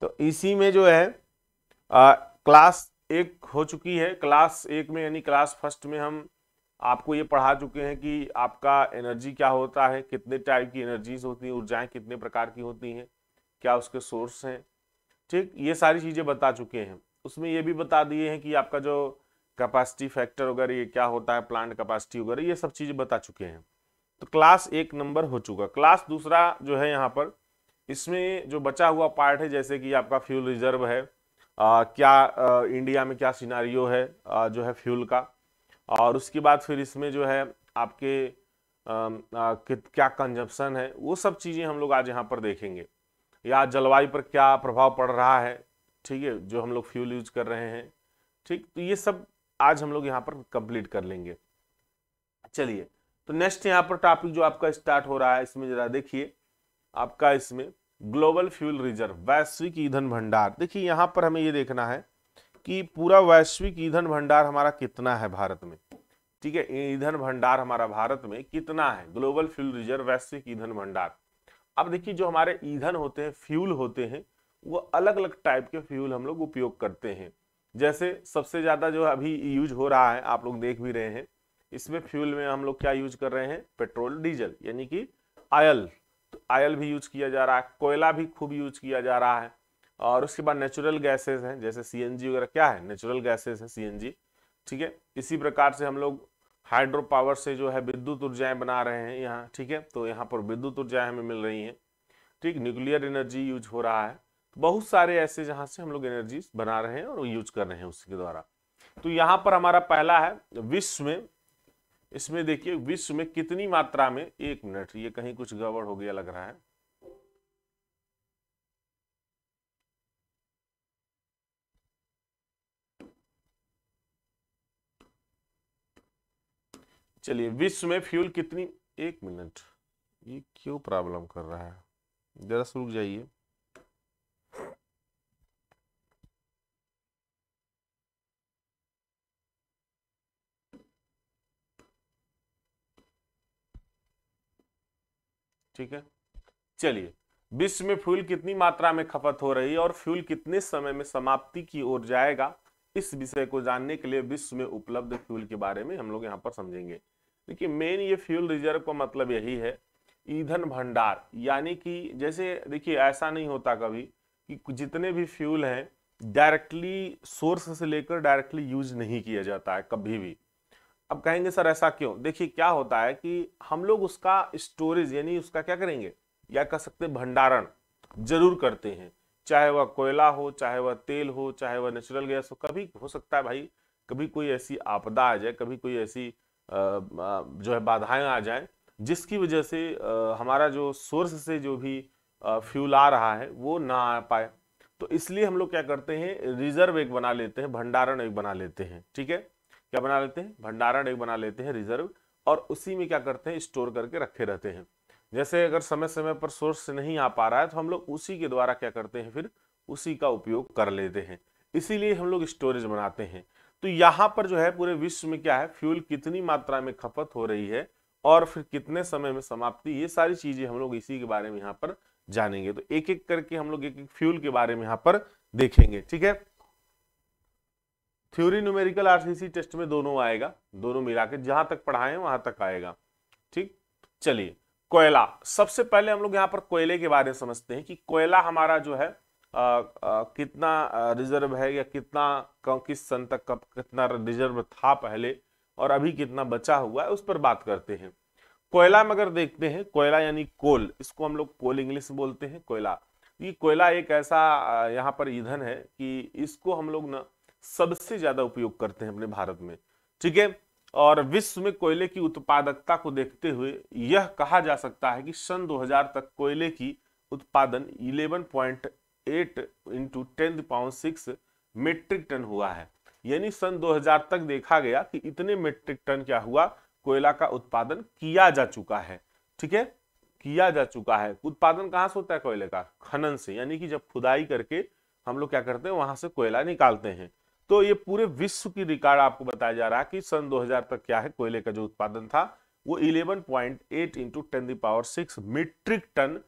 तो इसी में जो है आ, क्लास एक हो चुकी है क्लास एक में यानी क्लास फर्स्ट में हम आपको ये पढ़ा चुके हैं कि आपका एनर्जी क्या होता है कितने टाइप की एनर्जीज होती हैं ऊर्जाएं कितने प्रकार की होती हैं क्या उसके सोर्स हैं ठीक ये सारी चीज़ें बता चुके हैं उसमें ये भी बता दिए हैं कि आपका जो कैपेसिटी फैक्टर वगैरह ये क्या होता है प्लांट कैपेसिटी वगैरह ये सब चीज़ें बता चुके हैं तो क्लास एक नंबर हो चुका क्लास दूसरा जो है यहाँ पर इसमें जो बचा हुआ पार्ट है जैसे कि आपका फ्यूल रिजर्व है आ, क्या आ, इंडिया में क्या सिनारियो है आ, जो है फ्यूल का और उसके बाद फिर इसमें जो है आपके आ, आ, क्या कंजप्शन है वो सब चीज़ें हम लोग आज यहाँ पर देखेंगे या जलवायु पर क्या प्रभाव पड़ रहा है ठीक है जो हम लोग फ्यूल यूज कर रहे हैं ठीक तो ये सब आज हम लोग यहाँ पर कंप्लीट कर लेंगे चलिए तो नेक्स्ट यहाँ पर टॉपिक जो आपका स्टार्ट हो रहा है इसमें जरा देखिए आपका इसमें ग्लोबल फ्यूल रिजर्व वैश्विक ईंधन भंडार देखिए यहाँ पर हमें ये देखना है कि पूरा वैश्विक ईंधन भंडार हमारा कितना है भारत में ठीक है ईंधन भंडार हमारा भारत में कितना है ग्लोबल फ्यूल रिजर्व वैश्विक ईंधन भंडार अब देखिए जो हमारे ईंधन होते हैं फ्यूल होते हैं वो अलग अलग टाइप के फ्यूल हम लोग उपयोग करते हैं जैसे सबसे ज़्यादा जो अभी यूज हो रहा है आप लोग देख भी रहे हैं इसमें फ्यूल में हम लोग क्या यूज कर रहे हैं पेट्रोल डीजल यानी कि आयल तो आयल भी यूज किया जा रहा है कोयला भी खूब यूज किया जा रहा है और उसके बाद नेचुरल गैसेज हैं जैसे सी वगैरह क्या है नेचुरल गैसेज हैं सी ठीक है इसी प्रकार से हम लोग हाइड्रो पावर से जो है विद्युत ऊर्जाएं बना रहे हैं यहाँ ठीक है तो यहाँ पर विद्युत ऊर्जाएं हमें मिल रही हैं ठीक न्यूक्लियर एनर्जी यूज हो रहा है तो बहुत सारे ऐसे जहाँ से हम लोग एनर्जी बना रहे हैं और यूज कर रहे हैं उसके द्वारा तो यहाँ पर हमारा पहला है विश्व में इसमें देखिए विश्व में कितनी मात्रा में एक मिनट ये कहीं कुछ गड़बड़ हो गया लग रहा है चलिए विश्व में फ्यूल कितनी एक मिनट ये क्यों प्रॉब्लम कर रहा है जरा रुक जाइए ठीक है चलिए विश्व में फ्यूल कितनी मात्रा में खपत हो रही है और फ्यूल कितने समय में समाप्ति की ओर जाएगा इस विषय को जानने के लिए विश्व में उपलब्ध फ्यूल के बारे में हम लोग यहाँ पर समझेंगे देखिए मेन ये फ्यूल रिजर्व का मतलब यही है ईंधन भंडार यानी कि जैसे देखिए ऐसा नहीं होता कभी कि जितने भी फ्यूल हैं डायरेक्टली सोर्स से लेकर डायरेक्टली यूज नहीं किया जाता है कभी भी अब कहेंगे सर ऐसा क्यों देखिए क्या होता है कि हम लोग उसका स्टोरेज यानी उसका क्या करेंगे या कह सकते भंडारण जरूर करते हैं चाहे वह कोयला हो चाहे वह तेल हो चाहे वह नेचुरल गैस हो कभी हो सकता है भाई कभी कोई ऐसी आपदा आ जाए कभी कोई ऐसी जो है बाधाएं आ जाए जिसकी वजह से हमारा जो सोर्स से जो भी फ्यूल आ रहा है वो ना आ पाए तो इसलिए हम लोग क्या करते हैं रिजर्व एक बना लेते हैं भंडारण एक बना लेते हैं ठीक है क्या बना लेते हैं भंडारण एक बना लेते हैं रिजर्व और उसी में क्या करते हैं स्टोर करके रखे रहते हैं जैसे अगर समय समय पर सोर्स नहीं आ पा रहा है तो हम लोग उसी के द्वारा क्या करते हैं फिर उसी का उपयोग कर लेते हैं इसीलिए हम लोग स्टोरेज बनाते हैं तो यहाँ पर जो है पूरे विश्व में क्या है फ्यूल कितनी मात्रा में खपत हो रही है और फिर कितने समय में समाप्ति ये सारी चीजें हम लोग इसी के बारे में यहाँ पर जानेंगे तो एक एक करके हम लोग एक एक फ्यूल के बारे में यहाँ पर देखेंगे ठीक है थ्योरी न्यूमेरिकल आरसीसी टेस्ट में दोनों आएगा दोनों मिला के जहां तक पढ़ाए वहां तक आएगा ठीक चलिए कोयला सबसे पहले हम लोग यहाँ पर कोयले के बारे में समझते हैं कि कोयला हमारा जो है आ, आ, कितना रिजर्व है या कितना किस सन तक कब कितना रिजर्व था पहले और अभी कितना बचा हुआ है उस पर बात करते हैं कोयला में अगर देखते हैं कोयला यानी कोल इसको हम लोग कोल इंग्लिश बोलते हैं कोयला ये कोयला एक ऐसा यहाँ पर ईंधन है कि इसको हम लोग ना सबसे ज्यादा उपयोग करते हैं अपने भारत में ठीक है और विश्व में कोयले की उत्पादकता को देखते हुए यह कहा जा सकता है कि सन 2000 तक कोयले की उत्पादन 11.8 point eight into ten point six metric ton हुआ है यानी सन 2000 तक देखा गया कि इतने मेट्रिक टन क्या हुआ कोयला का उत्पादन किया जा चुका है ठीक है किया जा चुका है उत्पादन कहाँ से होता है कोयले का खनन से यानी कि जब खुदाई करके हम लोग क्या करते हैं वहां से कोयला निकालते हैं तो ये पूरे विश्व की रिकॉर्ड आपको बताया जा रहा है कि सन 2000 तक क्या है कोयले का जो उत्पादन था वो 11.8 पॉइंट एट इंटू टेन दावर सिक्स मीट्रिक टन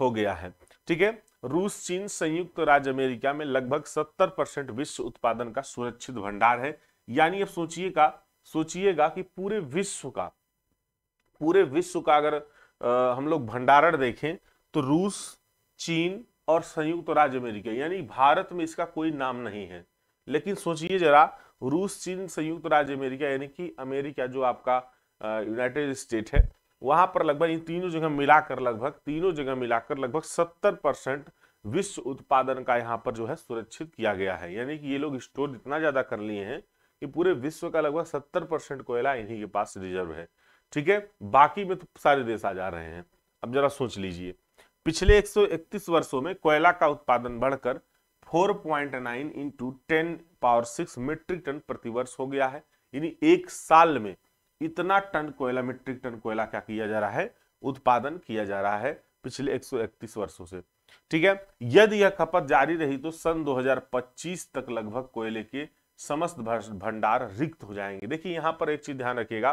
हो गया है ठीक है रूस चीन संयुक्त तो राज्य अमेरिका में लगभग 70 परसेंट विश्व उत्पादन का सुरक्षित भंडार है यानी अब सोचिएगा सोचिएगा कि पूरे विश्व का पूरे विश्व का अगर आ, हम लोग भंडारण देखें तो रूस चीन और संयुक्त तो राज्य अमेरिका यानी भारत में इसका कोई नाम नहीं है लेकिन सोचिए जरा रूस चीन संयुक्त राज्य अमेरिका यानी कि अमेरिका जो आपका यूनाइटेड स्टेट है वहां पर लगभग इन तीनों जगह मिलाकर लगभग तीनों जगह मिलाकर लगभग सत्तर परसेंट विश्व उत्पादन का यहाँ पर जो है सुरक्षित किया गया है यानी कि ये लोग स्टोर इतना ज़्यादा कर लिए हैं कि पूरे विश्व का लगभग सत्तर परसेंट कोयला इन्हीं के पास रिजर्व है ठीक है बाकी में तो सारे देश आ जा रहे हैं अब जरा सोच लीजिए पिछले 131 वर्षों में कोयला का उत्पादन बढ़कर four point nine into ten power six metric ton प्रतिवर्ष हो गया है यानी एक साल में इतना टन कोयला मीट्रिक टन कोयला क्या किया जा रहा है उत्पादन किया जा रहा है पिछले 131 वर्षों से ठीक है यदि यह खपत जारी रही तो सन 2025 तक लगभग कोयले के समस्त भंडार रिक्त हो जाएंगे देखिए यहां पर एक चीज ध्यान रखिएगा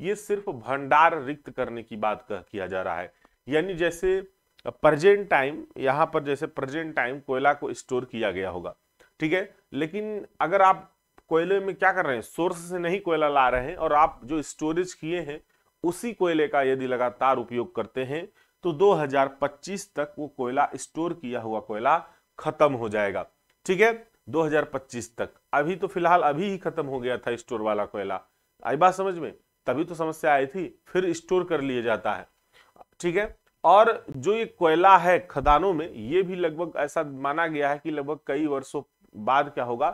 ये सिर्फ भंडार रिक्त करने की बात किया जा रहा है यानी जैसे प्रजेंट टाइम यहाँ पर जैसे प्रजेंट टाइम कोयला को स्टोर किया गया होगा ठीक है लेकिन अगर आप कोयले में क्या कर रहे हैं सोर्स से नहीं कोयला ला रहे हैं और आप जो स्टोरेज किए हैं उसी कोयले का यदि लगातार उपयोग करते हैं तो 2025 तक वो कोयला स्टोर किया हुआ कोयला खत्म हो जाएगा ठीक है 2025 तक अभी तो फिलहाल अभी ही खत्म हो गया था स्टोर वाला कोयला आई बात समझ में तभी तो समस्या आई थी फिर स्टोर कर लिए जाता है ठीक है और जो ये कोयला है खदानों में ये भी लगभग ऐसा माना गया है कि लगभग कई वर्षों बाद क्या होगा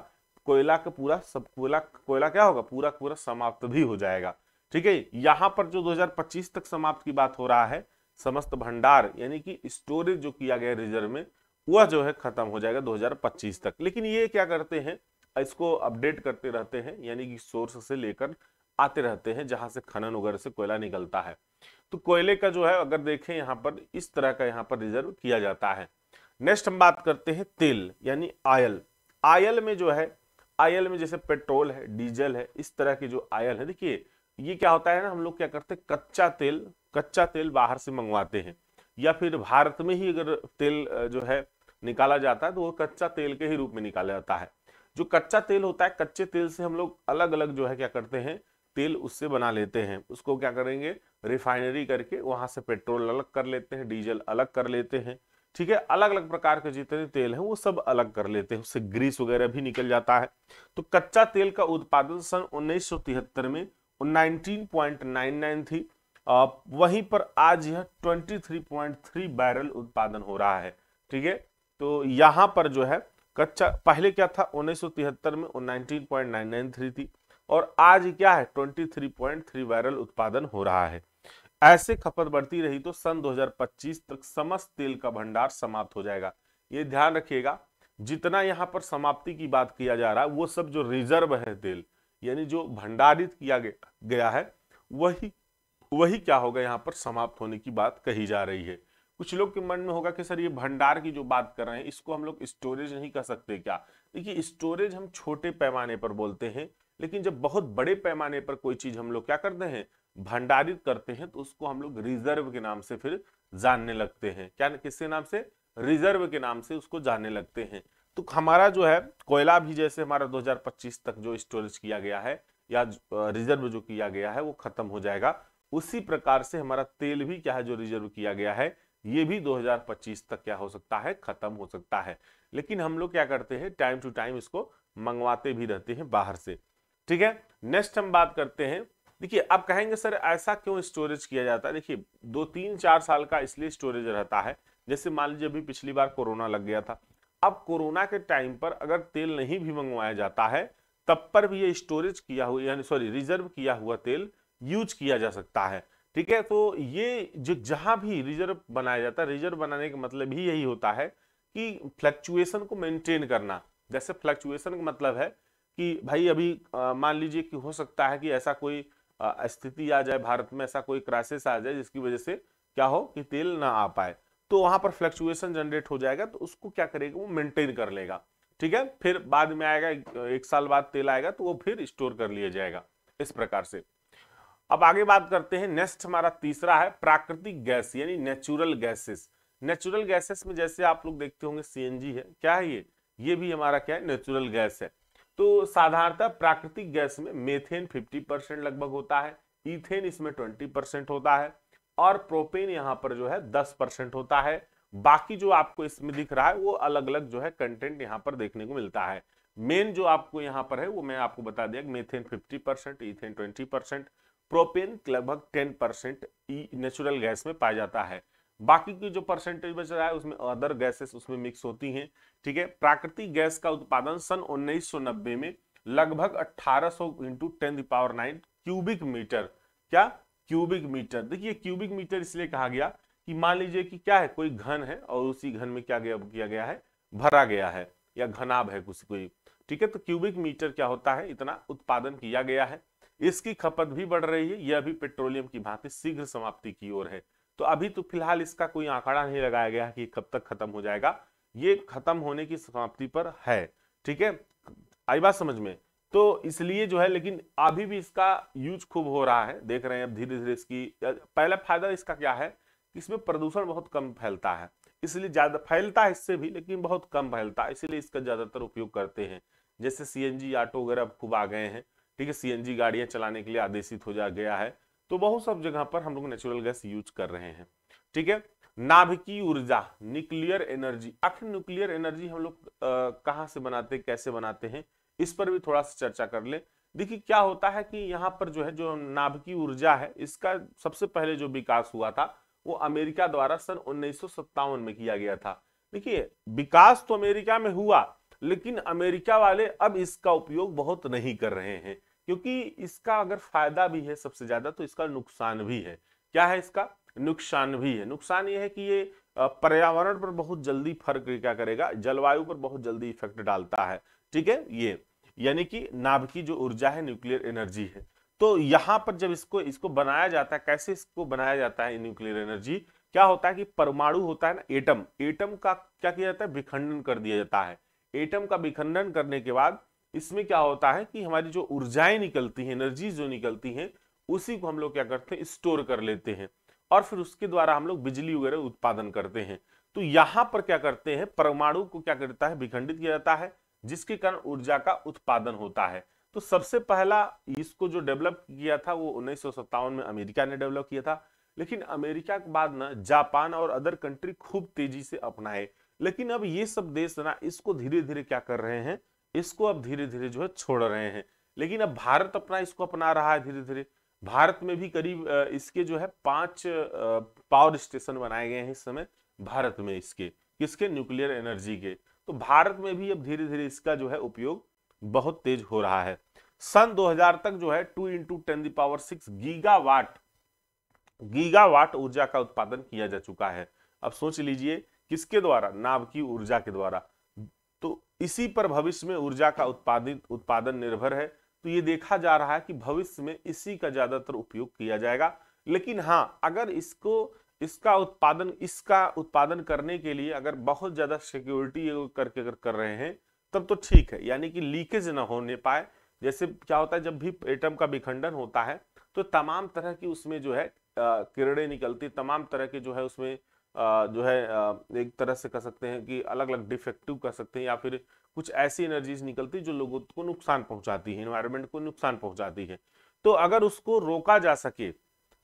कोयला का पूरा सब कोयला कोयला क्या होगा पूरा पूरा समाप्त भी हो जाएगा ठीक है यहाँ पर जो 2025 तक समाप्त की बात हो रहा है समस्त भंडार यानी कि स्टोरेज जो किया गया रिजर्व में वह जो है खत्म हो जाएगा 2025 तक लेकिन ये क्या करते हैं इसको अपडेट करते रहते हैं यानी कि सोर्स से लेकर आते रहते हैं जहां से खनन वगैरह से कोयला निकलता है तो कोयले का जो है अगर देखें यहाँ पर इस तरह का यहाँ पर रिजर्व किया जाता है नेक्स्ट हम बात करते हैं तेल यानी आयल आयल में जो है आयल में जैसे पेट्रोल है डीजल है इस तरह की जो आयल है देखिए ये क्या होता है ना हम लोग क्या करते हैं कच्चा तेल कच्चा तेल बाहर से मंगवाते हैं या फिर भारत में ही अगर तेल जो है निकाला जाता है तो वो कच्चा तेल के ही रूप में निकाला जाता है जो कच्चा तेल होता है कच्चे तेल से हम लोग अलग अलग जो है क्या करते हैं तेल उससे बना लेते हैं उसको क्या करेंगे रिफाइनरी करके वहाँ से पेट्रोल अलग कर लेते हैं डीजल अलग कर लेते हैं ठीक है अलग अलग प्रकार के जितने तेल हैं वो सब अलग कर लेते हैं उससे ग्रीस वगैरह भी निकल जाता है तो कच्चा तेल का उत्पादन सन उन्नीस में नाइनटीन थी वहीं पर आज यह 23.3 बैरल उत्पादन हो रहा है ठीक है तो यहाँ पर जो है कच्चा पहले क्या था उन्नीस में 19.993 थी और आज क्या है 23.3 बैरल उत्पादन हो रहा है ऐसे खपत बढ़ती रही तो सन 2025 तक समस्त तेल का भंडार समाप्त हो जाएगा ये ध्यान रखिएगा जितना यहाँ पर समाप्ति की बात किया जा रहा है वो सब जो रिजर्व है तेल यानी जो भंडारित किया गया है वही वही क्या होगा यहाँ पर समाप्त होने की बात कही जा रही है कुछ लोग के मन में होगा कि सर ये भंडार की जो बात कर रहे हैं इसको हम लोग स्टोरेज नहीं कह सकते क्या देखिए स्टोरेज हम छोटे पैमाने पर बोलते हैं लेकिन जब बहुत बड़े पैमाने पर कोई चीज हम लोग क्या करते हैं भंडारित करते हैं तो उसको हम लोग रिजर्व के नाम से फिर जानने लगते हैं क्या किसके नाम से रिजर्व के नाम से उसको जानने लगते हैं तो हमारा जो है कोयला भी जैसे हमारा 2025 तक जो स्टोरेज किया गया है या रिजर्व जो किया गया है वो खत्म हो जाएगा उसी प्रकार से हमारा तेल भी क्या है जो रिजर्व किया गया है ये भी 2025 तक क्या हो सकता है खत्म हो सकता है लेकिन हम लोग क्या करते हैं टाइम टू टाइम इसको मंगवाते भी रहते हैं बाहर से ठीक है नेक्स्ट हम बात करते हैं देखिए आप कहेंगे सर ऐसा क्यों स्टोरेज किया जाता है देखिए दो तीन चार साल का इसलिए स्टोरेज रहता है जैसे मान लीजिए अभी पिछली बार कोरोना लग गया था अब कोरोना के टाइम पर अगर तेल नहीं भी मंगवाया जाता है तब पर भी ये स्टोरेज किया हुआ यानी सॉरी रिजर्व किया हुआ तेल यूज किया जा सकता है ठीक है तो ये जो जहां भी रिजर्व बनाया जाता है रिजर्व बनाने का मतलब ही यही होता है कि फ्लक्चुएशन को मेंटेन करना जैसे फ्लक्चुएशन का मतलब है कि भाई अभी मान लीजिए कि हो सकता है कि ऐसा कोई स्थिति आ जाए भारत में ऐसा कोई क्राइसिस आ जाए जिसकी वजह से क्या हो कि तेल ना आ पाए तो वहां पर फ्लक्चुएशन जनरेट हो जाएगा तो उसको क्या करेगा वो मेंटेन कर लेगा ठीक है फिर बाद में आएगा एक साल बाद तेल आएगा तो वो फिर स्टोर कर लिया जाएगा इस प्रकार से अब आगे बात करते हैं नेक्स्ट हमारा तीसरा है प्राकृतिक गैस यानी नेचुरल गैसेस नेचुरल गैसेस में जैसे आप लोग देखते होंगे सीएनजी है क्या है ये ये भी हमारा क्या है नेचुरल गैस है तो साधारणतः प्राकृतिक गैस में मेथेन 50 परसेंट लगभग होता है इथेन इसमें 20 परसेंट होता है और प्रोपेन यहाँ पर जो है 10 परसेंट होता है बाकी जो आपको इसमें दिख रहा है वो अलग अलग जो है कंटेंट यहाँ पर देखने को मिलता है मेन जो आपको यहाँ पर है वो मैं आपको बता दिया methane fifty percent ethane percent propane लगभग टेन परसेंट नेचुरल गैस में पाया जाता है बाकी की जो परसेंटेज बच रहा है उसमें अदर गैसेस उसमें मिक्स होती हैं ठीक है प्राकृतिक गैस का उत्पादन सन 1990 में लगभग 1800 सौ इंटू टेन दावर नाइन क्यूबिक मीटर क्या क्यूबिक मीटर देखिए क्यूबिक मीटर इसलिए कहा गया कि मान लीजिए कि क्या है कोई घन है और उसी घन में क्या गया किया गया है भरा गया है या घनाभ है कुछ कोई ठीक है तो क्यूबिक मीटर क्या होता है इतना उत्पादन किया गया है इसकी खपत भी बढ़ रही है यह भी पेट्रोलियम की भांति शीघ्र समाप्ति की ओर है तो अभी तो फिलहाल इसका कोई आंकड़ा नहीं लगाया गया कि कब तक खत्म हो जाएगा ये खत्म होने की समाप्ति पर है ठीक है आई बात समझ में तो इसलिए जो है लेकिन अभी भी इसका यूज खूब हो रहा है देख रहे हैं अब धीरे धीरे इसकी पहला फायदा इसका क्या है इसमें प्रदूषण बहुत कम फैलता है इसलिए ज्यादा फैलता है इससे भी लेकिन बहुत कम फैलता है इसीलिए इसका ज्यादातर उपयोग करते हैं जैसे सीएनजी ऑटो वगैरह खूब आ गए हैं ठीक है सीएनजी गाड़ियां चलाने के लिए आदेशित हो जा गया है तो बहुत सब जगह पर हम लोग नेचुरल गैस यूज कर रहे हैं ठीक है नाभिकीय ऊर्जा न्यूक्लियर एनर्जी आखिर न्यूक्लियर एनर्जी हम लोग कहाँ से बनाते कैसे बनाते हैं इस पर भी थोड़ा सा चर्चा कर ले देखिए क्या होता है कि यहाँ पर जो है जो नाभिकीय ऊर्जा है इसका सबसे पहले जो विकास हुआ था वो अमेरिका द्वारा सन उन्नीस में किया गया था देखिए विकास तो अमेरिका में हुआ लेकिन अमेरिका वाले अब इसका उपयोग बहुत नहीं कर रहे हैं क्योंकि इसका अगर फायदा भी है सबसे ज्यादा तो इसका नुकसान भी है क्या है इसका नुकसान भी है नुकसान ये है कि ये पर्यावरण पर बहुत जल्दी फर्क क्या करेगा जलवायु पर बहुत जल्दी इफेक्ट डालता है ठीक है ये यानी कि नाभ की जो ऊर्जा है न्यूक्लियर एनर्जी है तो यहां पर जब इसको इसको बनाया जाता है कैसे इसको बनाया जाता है न्यूक्लियर एनर्जी क्या होता है कि परमाणु होता है ना एटम एटम का क्या किया जाता है विखंडन कर दिया जाता है एटम का विखंडन करने के बाद इसमें क्या होता है कि हमारी जो ऊर्जाएं निकलती हैं एनर्जी जो निकलती हैं उसी को हम लोग क्या करते हैं स्टोर कर लेते हैं और फिर उसके द्वारा हम लोग बिजली वगैरह उत्पादन करते हैं तो यहाँ पर क्या करते हैं परमाणु को क्या करता है विखंडित किया जाता है जिसके कारण ऊर्जा का उत्पादन होता है तो सबसे पहला इसको जो डेवलप किया था वो उन्नीस में अमेरिका ने डेवलप किया था लेकिन अमेरिका के बाद ना जापान और अदर कंट्री खूब तेजी से अपनाए लेकिन अब ये सब देश ना इसको धीरे धीरे क्या कर रहे हैं इसको अब धीरे धीरे जो है छोड़ रहे हैं लेकिन अब भारत अपना इसको अपना रहा है धीरे धीरे भारत में भी करीब इसके जो है पांच पावर स्टेशन बनाए गए हैं इस समय भारत में इसके किसके न्यूक्लियर एनर्जी के तो भारत में भी अब धीरे धीरे इसका जो है उपयोग बहुत तेज हो रहा है सन 2000 तक जो है टू इंटू टेन दावर सिक्स गीगावाट गीगावाट ऊर्जा का उत्पादन किया जा चुका है अब सोच लीजिए किसके द्वारा की ऊर्जा के द्वारा तो इसी पर भविष्य में ऊर्जा का उत्पादित उत्पादन निर्भर है तो ये देखा जा रहा है कि भविष्य में इसी का ज्यादातर उपयोग किया जाएगा लेकिन हाँ अगर इसको इसका उत्पादन इसका उत्पादन करने के लिए अगर बहुत ज्यादा सिक्योरिटी करके अगर कर रहे हैं तब तो ठीक है यानी कि लीकेज ना होने पाए जैसे क्या होता है जब भी एटम का विखंडन होता है तो तमाम तरह की उसमें जो है किरणें निकलती तमाम तरह के जो है उसमें जो है एक तरह से कह सकते हैं कि अलग अलग डिफेक्टिव कह सकते हैं या फिर कुछ ऐसी एनर्जीज निकलती है जो लोगों को नुकसान पहुंचाती है इन्वायरमेंट को नुकसान पहुंचाती है तो अगर उसको रोका जा सके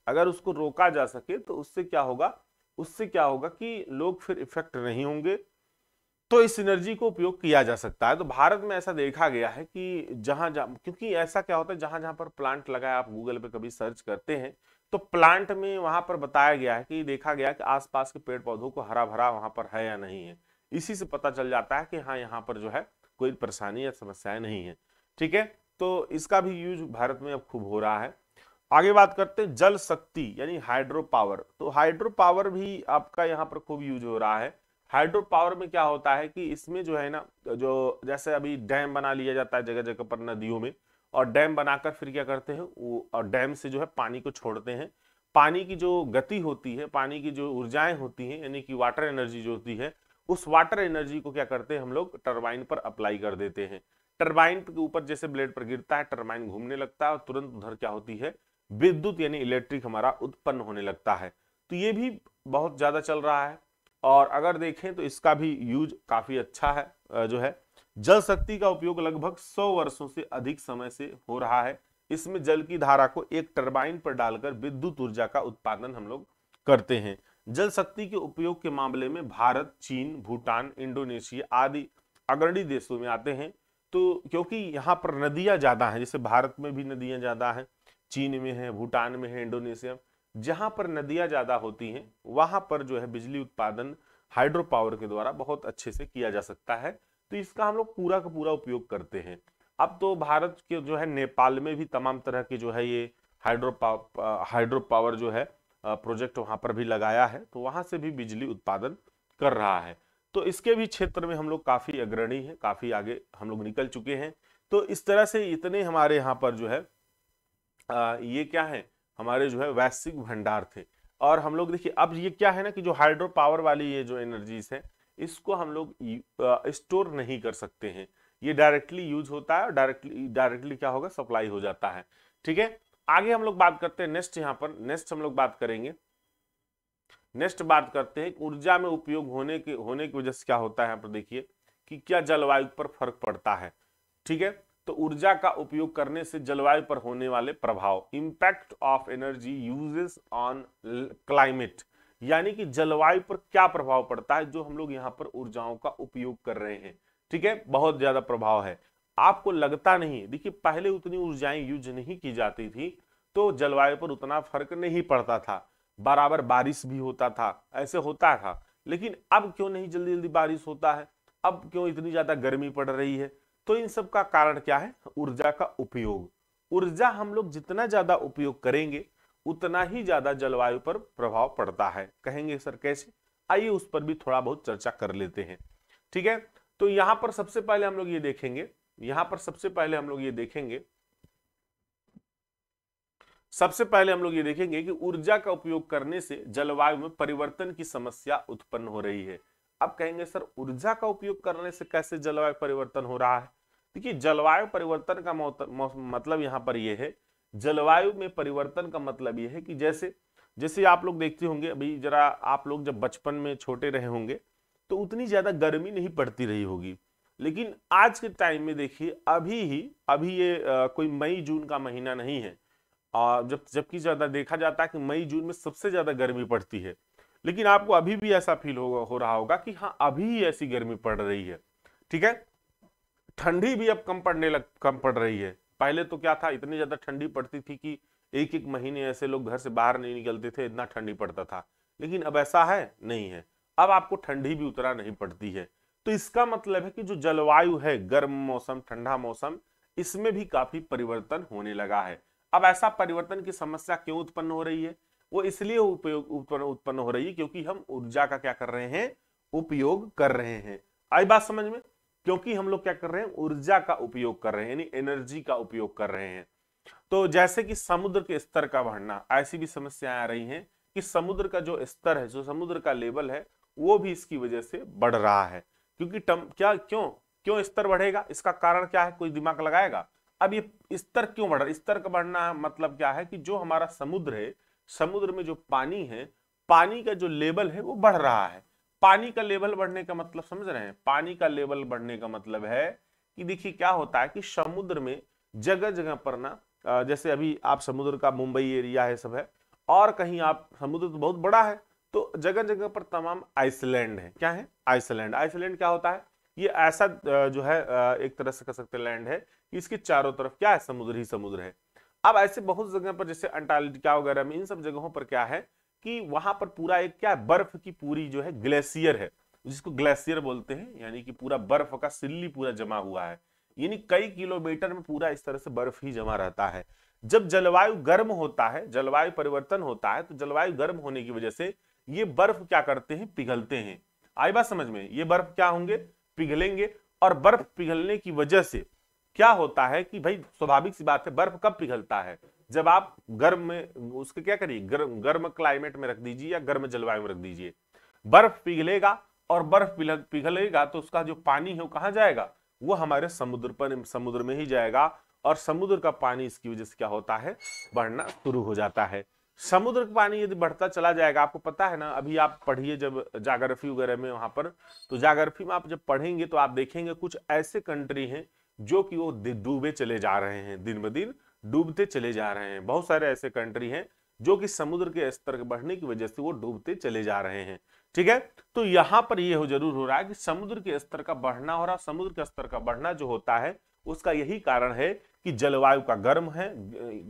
अगर उसको रोका जा सके तो उससे क्या होगा उससे क्या होगा कि लोग फिर इफेक्ट नहीं होंगे तो इस एनर्जी को उपयोग किया जा सकता है तो भारत में ऐसा देखा गया है कि जहां जहां क्योंकि ऐसा क्या होता है जहां जहां पर प्लांट लगाए आप गूगल पे कभी सर्च करते हैं तो प्लांट में वहां पर बताया गया है कि देखा गया कि आसपास के पेड़ पौधों को हरा भरा वहां पर है या नहीं है इसी से पता चल जाता है कि हाँ यहाँ पर जो है कोई परेशानी या समस्याएं नहीं है ठीक है तो इसका भी यूज भारत में अब खूब हो रहा है आगे बात करते हैं जल शक्ति यानी हाइड्रो पावर तो हाइड्रो पावर भी आपका यहाँ पर खूब यूज हो रहा है हाइड्रो पावर में क्या होता है कि इसमें जो है ना जो जैसे अभी डैम बना लिया जाता है जगह जगह पर नदियों में और डैम बनाकर फिर क्या करते हैं वो और डैम से जो है पानी को छोड़ते हैं पानी की जो गति होती है पानी की जो ऊर्जाएं होती हैं यानी कि वाटर एनर्जी जो होती है उस वाटर एनर्जी को क्या करते हैं हम लोग टर्बाइन पर अप्लाई कर देते हैं टर्बाइन के ऊपर जैसे ब्लेड पर गिरता है टर्बाइन घूमने लगता है और तुरंत उधर क्या होती है विद्युत यानी इलेक्ट्रिक हमारा उत्पन्न होने लगता है तो ये भी बहुत ज़्यादा चल रहा है और अगर देखें तो इसका भी यूज काफ़ी अच्छा है जो है जल शक्ति का उपयोग लगभग 100 वर्षों से अधिक समय से हो रहा है इसमें जल की धारा को एक टर्बाइन पर डालकर विद्युत ऊर्जा का उत्पादन हम लोग करते हैं जल शक्ति के उपयोग के मामले में भारत चीन भूटान इंडोनेशिया आदि अग्रणी देशों में आते हैं तो क्योंकि यहाँ पर नदियाँ ज़्यादा हैं जैसे भारत में भी नदियाँ ज़्यादा हैं चीन में है भूटान में है इंडोनेशिया जहाँ पर नदियाँ ज़्यादा होती हैं वहाँ पर जो है बिजली उत्पादन हाइड्रो पावर के द्वारा बहुत अच्छे से किया जा सकता है तो इसका हम लोग पूरा का पूरा उपयोग करते हैं अब तो भारत के जो है नेपाल में भी तमाम तरह के जो है ये हाइड्रो पावर हाइड्रो पावर जो है प्रोजेक्ट वहाँ पर भी लगाया है तो वहाँ से भी बिजली उत्पादन कर रहा है तो इसके भी क्षेत्र में हम लोग काफ़ी अग्रणी हैं काफ़ी आगे हम लोग निकल चुके हैं तो इस तरह से इतने हमारे यहाँ पर जो है आ, ये क्या है हमारे जो है वैश्विक भंडार थे और हम लोग देखिए अब ये क्या है ना कि जो हाइड्रो पावर वाली ये जो एनर्जीज है इसको हम लोग स्टोर नहीं कर सकते हैं ये डायरेक्टली यूज होता है डायरेक्टली डायरेक्टली क्या होगा सप्लाई हो जाता है ठीक है आगे हम लोग बात करते हैं नेक्स्ट यहाँ पर नेक्स्ट हम लोग बात करेंगे नेक्स्ट बात करते हैं ऊर्जा में उपयोग होने के होने की वजह से क्या होता है यहाँ पर देखिए कि क्या जलवायु पर फर्क पड़ता है ठीक है तो ऊर्जा का उपयोग करने से जलवायु पर होने वाले प्रभाव impact of energy uses on climate यानी कि जलवायु पर क्या प्रभाव पड़ता है जो हम लोग यहाँ पर ऊर्जाओं का उपयोग कर रहे हैं ठीक है बहुत ज्यादा प्रभाव है आपको लगता नहीं देखिए पहले उतनी ऊर्जाएं यूज नहीं की जाती थी तो जलवायु पर उतना फर्क नहीं पड़ता था बराबर बारिश भी होता था ऐसे होता था लेकिन अब क्यों नहीं जल्दी जल्दी बारिश होता है अब क्यों इतनी ज्यादा गर्मी पड़ रही है तो इन सब का कारण क्या है ऊर्जा का उपयोग ऊर्जा हम लोग जितना ज्यादा उपयोग करेंगे उतना ही ज्यादा जलवायु पर प्रभाव पड़ता है कहेंगे सर कैसे आइए उस पर भी थोड़ा बहुत चर्चा कर लेते हैं ठीक है तो यहां पर सबसे पहले हम लोग ये देखेंगे यहां पर सबसे पहले हम लोग ये देखेंगे सबसे पहले हम लोग ये देखेंगे कि ऊर्जा का उपयोग करने से जलवायु में परिवर्तन की समस्या उत्पन्न हो रही है अब कहेंगे सर ऊर्जा का उपयोग करने से कैसे जलवायु परिवर्तन हो रहा है देखिए जलवायु परिवर्तन का मतलब यहाँ पर यह है जलवायु में परिवर्तन का मतलब यह है कि जैसे जैसे आप लोग देखते होंगे अभी जरा आप लोग जब बचपन में छोटे रहे होंगे तो उतनी ज़्यादा गर्मी नहीं पड़ती रही होगी लेकिन आज के टाइम में देखिए अभी ही अभी ये आ, कोई मई जून का महीना नहीं है और जब जबकि ज़्यादा देखा जाता है कि मई जून में सबसे ज़्यादा गर्मी पड़ती है लेकिन आपको अभी भी ऐसा फील हो, हो रहा होगा कि हाँ अभी ही ऐसी गर्मी पड़ रही है ठीक है ठंडी भी अब कम पड़ने लग कम पड़ रही है पहले तो क्या था इतनी ज़्यादा ठंडी पड़ती थी कि एक एक महीने ऐसे लोग घर से बाहर नहीं निकलते थे इतना ठंडी पड़ता था लेकिन अब ऐसा है नहीं है अब आपको ठंडी भी उतरा नहीं पड़ती है तो इसका मतलब है कि जो जलवायु है गर्म मौसम ठंडा मौसम इसमें भी काफी परिवर्तन होने लगा है अब ऐसा परिवर्तन की समस्या क्यों उत्पन्न हो रही है वो इसलिए उपयोग उत्पन्न उत्पन्न हो रही है क्योंकि हम ऊर्जा का क्या कर रहे हैं उपयोग कर रहे हैं आई बात समझ में क्योंकि हम लोग क्या कर रहे हैं ऊर्जा का उपयोग कर रहे हैं यानी एनर्जी का उपयोग कर रहे हैं तो जैसे कि समुद्र के स्तर का बढ़ना ऐसी भी समस्याएं आ रही हैं कि समुद्र का जो स्तर है जो समुद्र का लेवल है वो भी इसकी वजह से बढ़ रहा है क्योंकि टम क्या क्यों क्यों स्तर बढ़ेगा इसका कारण क्या है कोई दिमाग लगाएगा अब ये स्तर क्यों बढ़ रहा है स्तर का बढ़ना मतलब क्या है कि जो हमारा समुद्र है समुद्र में जो पानी है पानी का जो लेवल है वो बढ़ रहा है पानी का लेवल बढ़ने का मतलब समझ रहे हैं पानी का लेवल बढ़ने का मतलब है कि देखिए क्या होता है कि समुद्र में जगह जगह पर ना जैसे अभी आप समुद्र का मुंबई एरिया है सब है और कहीं आप समुद्र तो बहुत बड़ा है तो जगह जगह पर तमाम आइसलैंड है क्या है आइसलैंड आइसलैंड क्या होता है ये ऐसा जो है एक तरह से कह सकते लैंड है कि इसके चारों तरफ क्या है समुद्र ही समुद्र है अब ऐसे बहुत जगह पर जैसे अंटार्कटिका वगैरह में इन सब जगहों पर क्या है कि वहां पर पूरा एक क्या है बर्फ की पूरी जो है ग्लेशियर है जिसको ग्लेशियर बोलते हैं यानी कि पूरा बर्फ का सिल्ली पूरा जमा हुआ है यानी कई किलोमीटर में पूरा इस तरह से बर्फ ही जमा रहता है जब जलवायु गर्म होता है जलवायु परिवर्तन होता है तो जलवायु गर्म होने की वजह से ये बर्फ क्या करते हैं पिघलते हैं आई बात समझ में ये बर्फ क्या होंगे पिघलेंगे और बर्फ पिघलने की वजह से क्या होता है कि भाई स्वाभाविक सी बात है बर्फ कब पिघलता है जब आप गर्म उसके क्या करिए गर्म गर्म क्लाइमेट में रख दीजिए या गर्म जलवायु में रख दीजिए बर्फ पिघलेगा और बर्फ पिघलेगा तो उसका जो पानी है वो कहाँ जाएगा वो हमारे समुद्र पर समुद्र में ही जाएगा और समुद्र का पानी इसकी वजह से क्या होता है बढ़ना शुरू हो जाता है समुद्र का पानी यदि बढ़ता चला जाएगा आपको पता है ना अभी आप पढ़िए जब जागरफी वगैरह में वहां पर तो जागरफी में आप जब पढ़ेंगे तो आप देखेंगे कुछ ऐसे कंट्री हैं जो कि वो डूबे चले जा रहे हैं दिन ब दिन डूबते चले जा रहे हैं बहुत सारे ऐसे कंट्री हैं जो कि समुद्र के स्तर के बढ़ने की वजह से वो डूबते चले जा रहे हैं ठीक है तो यहाँ पर यह हो जरूर हो रहा है कि समुद्र के स्तर का बढ़ना हो रहा समुद्र के स्तर का बढ़ना जो होता है उसका यही कारण है कि जलवायु का गर्म है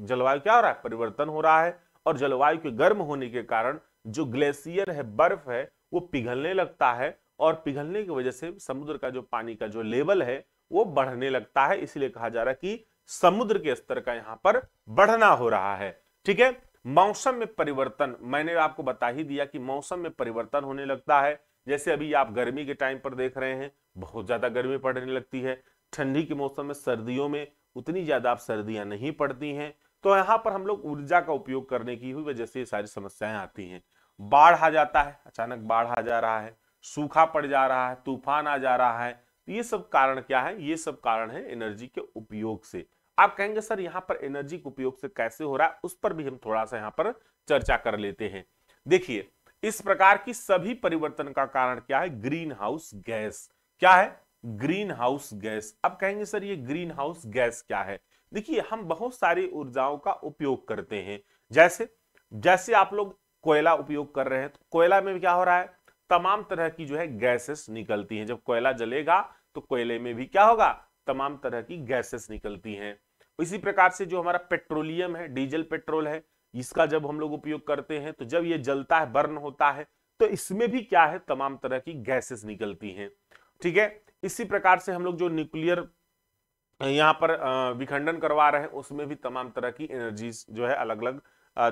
जलवायु क्या हो रहा है परिवर्तन हो रहा है और जलवायु के गर्म होने के कारण जो ग्लेशियर है बर्फ है वो पिघलने लगता है और पिघलने की वजह से समुद्र का जो पानी का जो लेवल है वो बढ़ने लगता है इसलिए कहा जा रहा है कि समुद्र के स्तर का यहां पर बढ़ना हो रहा है ठीक है मौसम में परिवर्तन मैंने आपको बता ही दिया कि मौसम में परिवर्तन होने लगता है जैसे अभी आप गर्मी के टाइम पर देख रहे हैं बहुत ज्यादा गर्मी पड़ने लगती है ठंडी के मौसम में सर्दियों में उतनी ज्यादा आप सर्दियां नहीं पड़ती हैं तो यहाँ पर हम लोग ऊर्जा का उपयोग करने की हुई वजह से ये सारी समस्याएं आती हैं बाढ़ आ जाता है अचानक बाढ़ आ जा रहा है सूखा पड़ जा रहा है तूफान आ जा रहा है तो ये सब कारण क्या है ये सब कारण है एनर्जी के उपयोग से आप कहेंगे सर यहाँ पर एनर्जी के उपयोग से कैसे हो रहा है उस पर भी हम थोड़ा सा यहाँ पर चर्चा कर लेते हैं देखिए इस प्रकार की सभी परिवर्तन का कारण क्या है ग्रीन हाउस गैस क्या है ग्रीन हाउस गैस अब कहेंगे सर ये ग्रीन हाउस गैस क्या है देखिए हम बहुत सारी ऊर्जाओं का उपयोग करते हैं जैसे जैसे आप लोग कोयला उपयोग कर रहे हैं तो कोयला में क्या हो रहा है तमाम तरह की जो है गैसेस निकलती हैं जब कोयला जलेगा तो कोयले में भी क्या होगा तमाम तरह की गैसेस निकलती हैं इसी प्रकार से जो हमारा पेट्रोलियम है डीजल पेट्रोल है इसका जब हम लोग उपयोग करते हैं तो जब ये जलता है बर्न होता है तो इसमें भी क्या है तमाम तरह की गैसेस निकलती हैं ठीक है इसी प्रकार से हम लोग जो न्यूक्लियर यहाँ पर विखंडन करवा रहे हैं उसमें भी तमाम तरह की एनर्जीज जो है अलग अलग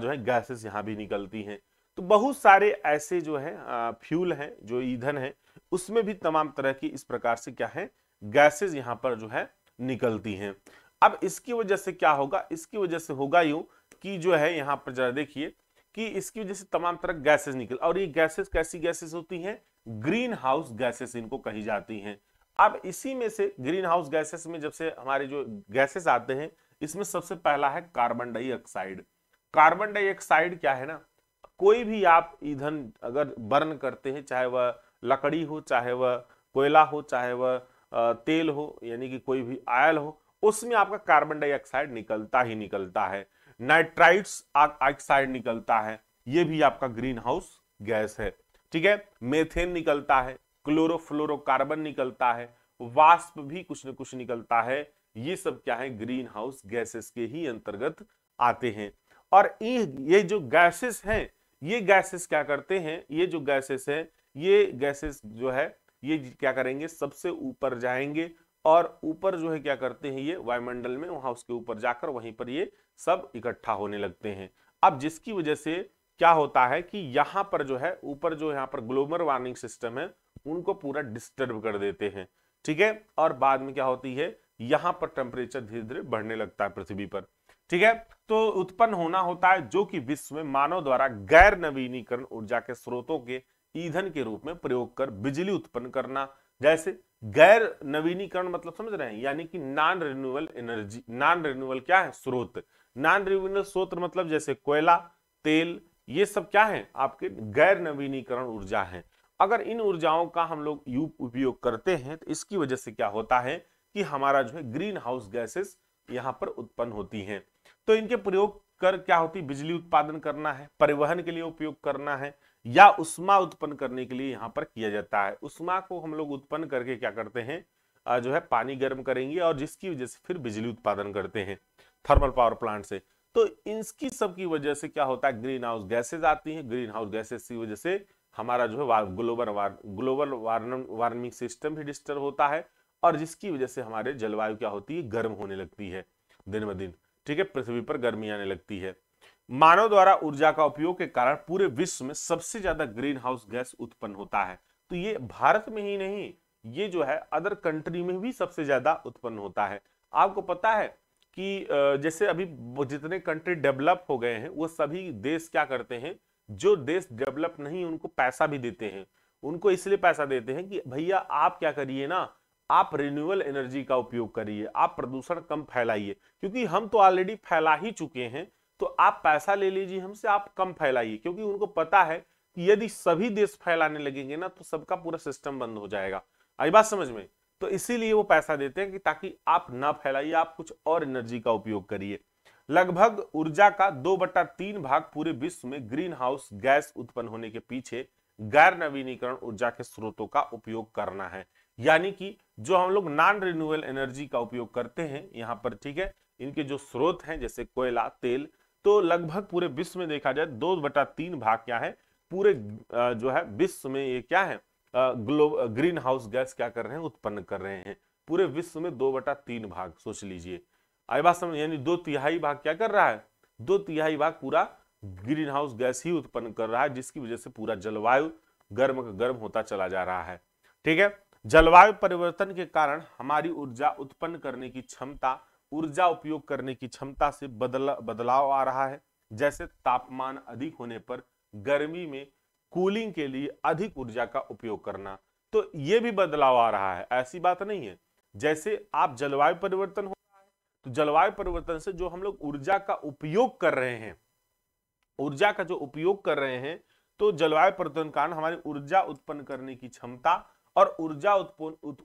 जो है गैसेस यहाँ भी निकलती हैं तो बहुत सारे ऐसे जो है फ्यूल हैं जो ईंधन है उसमें भी तमाम तरह की इस प्रकार से क्या है गैसेज यहाँ पर जो है निकलती हैं अब इसकी वजह से क्या होगा इसकी वजह से होगा यू कि जो है यहाँ पर जरा देखिए कि इसकी वजह से तमाम तरह गैसेज निकल और ये गैसेज कैसी गैसेज होती हैं ग्रीन हाउस गैसेस इनको कही जाती हैं अब इसी में से ग्रीन हाउस गैसेस में जब से हमारे जो गैसेस आते हैं इसमें सबसे पहला है कार्बन डाइऑक्साइड कार्बन डाइऑक्साइड क्या है ना कोई भी आप ईंधन अगर बर्न करते हैं चाहे वह लकड़ी हो चाहे वह कोयला हो चाहे वह तेल हो यानी कि कोई भी आयल हो उसमें आपका कार्बन डाइऑक्साइड निकलता ही निकलता है नाइट्राइड्स ऑक्साइड निकलता है यह भी आपका ग्रीन हाउस गैस है ठीक है मेथेन निकलता है क्लोरोफ्लोरोकार्बन निकलता है वाष्प भी कुछ न कुछ निकलता है ये सब क्या है ग्रीन हाउस गैसेस के ही अंतर्गत आते हैं और ये जो गैसेस हैं ये गैसेस क्या करते हैं ये जो गैसेस हैं ये गैसेस जो है ये क्या करेंगे सबसे ऊपर जाएंगे और ऊपर जो है क्या करते हैं ये वायुमंडल में वहां उसके ऊपर जाकर वहीं पर ये सब इकट्ठा होने लगते हैं अब जिसकी वजह से क्या होता है कि यहाँ पर जो है ऊपर जो यहाँ पर ग्लोबल वार्मिंग सिस्टम है उनको पूरा डिस्टर्ब कर देते हैं ठीक है और बाद में क्या होती है यहाँ पर टेम्परेचर धीरे धीरे बढ़ने लगता है पृथ्वी पर ठीक है तो उत्पन्न होना होता है जो कि विश्व में मानव द्वारा गैर नवीनीकरण ऊर्जा के स्रोतों के ईंधन के रूप में प्रयोग कर बिजली उत्पन्न करना जैसे गैर नवीनीकरण मतलब समझ रहे हैं यानी कि non renewable energy non renewable क्या है स्रोत नॉन रिन्यूएबल स्रोत मतलब जैसे कोयला तेल ये सब क्या है आपके गैर नवीनीकरण ऊर्जा है अगर इन ऊर्जाओं का हम लोग उपयोग करते हैं तो इसकी वजह से क्या होता है कि हमारा जो है ग्रीन हाउस गैसेस यहाँ पर उत्पन्न होती हैं तो इनके प्रयोग कर क्या होती बिजली उत्पादन करना है परिवहन के लिए उपयोग करना है या उष्मा उत्पन्न करने के लिए यहाँ पर किया जाता है उष्मा को हम लोग उत्पन्न करके क्या करते हैं जो है पानी गर्म करेंगे और जिसकी वजह से फिर बिजली उत्पादन करते हैं थर्मल पावर प्लांट से तो इनकी सबकी वजह से क्या होता है ग्रीन हाउस गैसेज आती है ग्रीन हाउस गैसेज की वजह से हमारा जो है ग्लोबल ग्लोबल वार्मिंग सिस्टम भी डिस्टर्ब होता है और जिसकी वजह से हमारे जलवायु क्या होती है गर्म होने लगती है दिन ब दिन ठीक है पृथ्वी पर गर्मी आने लगती है मानव द्वारा ऊर्जा का उपयोग के कारण पूरे विश्व में सबसे ज्यादा ग्रीन हाउस गैस उत्पन्न होता है तो ये भारत में ही नहीं ये जो है अदर कंट्री में भी सबसे ज्यादा उत्पन्न होता है आपको पता है कि जैसे अभी जितने कंट्री डेवलप हो गए हैं वो सभी देश क्या करते हैं जो देश डेवलप नहीं उनको पैसा भी देते हैं उनको इसलिए पैसा देते हैं कि भैया आप क्या करिए ना आप रिन्यूएबल एनर्जी का उपयोग करिए आप प्रदूषण कम फैलाइए क्योंकि हम तो ऑलरेडी फैला ही चुके हैं तो आप पैसा ले लीजिए हमसे आप कम फैलाइए क्योंकि उनको पता है कि यदि सभी देश फैलाने लगेंगे ना तो सबका पूरा सिस्टम बंद हो जाएगा आई बात समझ में तो इसीलिए वो पैसा देते हैं कि ताकि आप ना फैलाइए आप कुछ और एनर्जी का उपयोग करिए लगभग ऊर्जा का दो बट्टा तीन भाग पूरे विश्व में ग्रीन हाउस गैस उत्पन्न होने के पीछे गैर नवीनीकरण ऊर्जा के स्रोतों का उपयोग करना है यानी कि जो हम लोग नॉन रिन्यूएबल एनर्जी का उपयोग करते हैं यहाँ पर ठीक है इनके जो स्रोत हैं जैसे कोयला तेल तो लगभग पूरे विश्व में देखा जाए दो बटा तीन भाग क्या है पूरे जो है विश्व में ये क्या है ग्लो ग्रीन हाउस गैस क्या कर रहे हैं उत्पन्न कर रहे हैं पूरे विश्व में दो बटा तीन भाग सोच लीजिए आई बात समझ यानी दो तिहाई भाग क्या कर रहा है दो तिहाई भाग पूरा ग्रीन हाउस गैस ही उत्पन्न कर रहा है जिसकी वजह से पूरा जलवायु गर्म गर्म होता चला जा रहा है ठीक है जलवायु परिवर्तन के कारण हमारी ऊर्जा उत्पन्न करने की क्षमता ऊर्जा उपयोग करने की क्षमता से बदल बदलाव आ रहा है जैसे तापमान अधिक होने पर गर्मी में कूलिंग के लिए अधिक ऊर्जा का उपयोग करना तो ये भी बदलाव आ रहा है ऐसी बात नहीं है जैसे आप जलवायु परिवर्तन हो रहा है तो जलवायु परिवर्तन से जो हम लोग ऊर्जा का उपयोग कर रहे हैं ऊर्जा का जो उपयोग कर रहे हैं तो जलवायु परिवर्तन कारण हमारी ऊर्जा उत्पन्न करने की क्षमता और ऊर्जा उत्पन्न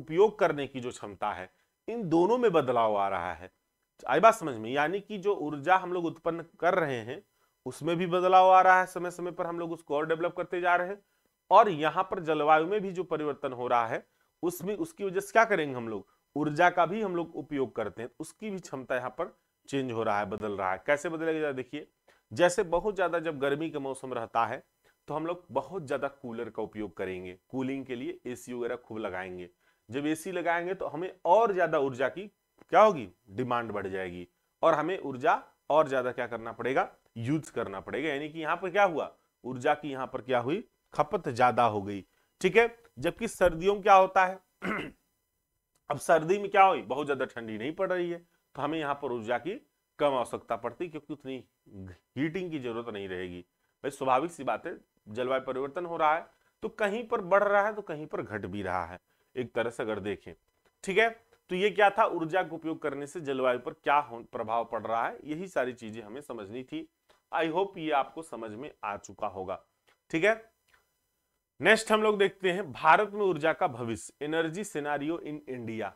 उपयोग करने की जो क्षमता है इन दोनों में बदलाव आ रहा है आई बात समझ में यानी कि जो ऊर्जा हम लोग उत्पन्न कर रहे हैं उसमें भी बदलाव आ रहा है समय समय पर हम लोग उसको और डेवलप करते जा रहे हैं और यहाँ पर जलवायु में भी जो परिवर्तन हो रहा है उसमें उसकी वजह से क्या करेंगे हम लोग ऊर्जा का भी हम लोग उपयोग करते हैं उसकी भी क्षमता यहाँ पर चेंज हो रहा है बदल रहा है कैसे बदलेगा देखिए जैसे बहुत ज़्यादा जब गर्मी का मौसम रहता है तो हम लोग बहुत ज़्यादा कूलर का उपयोग करेंगे कूलिंग के लिए एसी वगैरह खूब लगाएंगे जब एसी लगाएंगे तो हमें और ज़्यादा ऊर्जा की क्या होगी डिमांड बढ़ जाएगी और हमें ऊर्जा और ज़्यादा क्या करना पड़ेगा यूज करना पड़ेगा यानी कि यहाँ पर क्या हुआ ऊर्जा की यहाँ पर क्या हुई खपत ज़्यादा हो गई ठीक है जबकि सर्दियों में क्या होता है अब सर्दी में क्या हुई बहुत ज़्यादा ठंडी नहीं पड़ रही है तो हमें यहाँ पर ऊर्जा की कम आवश्यकता पड़ती क्योंकि उतनी हीटिंग की जरूरत नहीं रहेगी भाई स्वाभाविक सी बात है जलवायु परिवर्तन हो रहा है तो कहीं पर बढ़ रहा है तो कहीं पर घट भी रहा है एक तरह से अगर देखें ठीक है तो ये क्या था ऊर्जा का उपयोग करने से जलवायु पर क्या प्रभाव पड़ रहा है यही सारी चीजें हमें समझनी थी आई होप ये आपको समझ में आ चुका होगा ठीक है नेक्स्ट हम लोग देखते हैं भारत में ऊर्जा का भविष्य एनर्जी सिनारियो इन इंडिया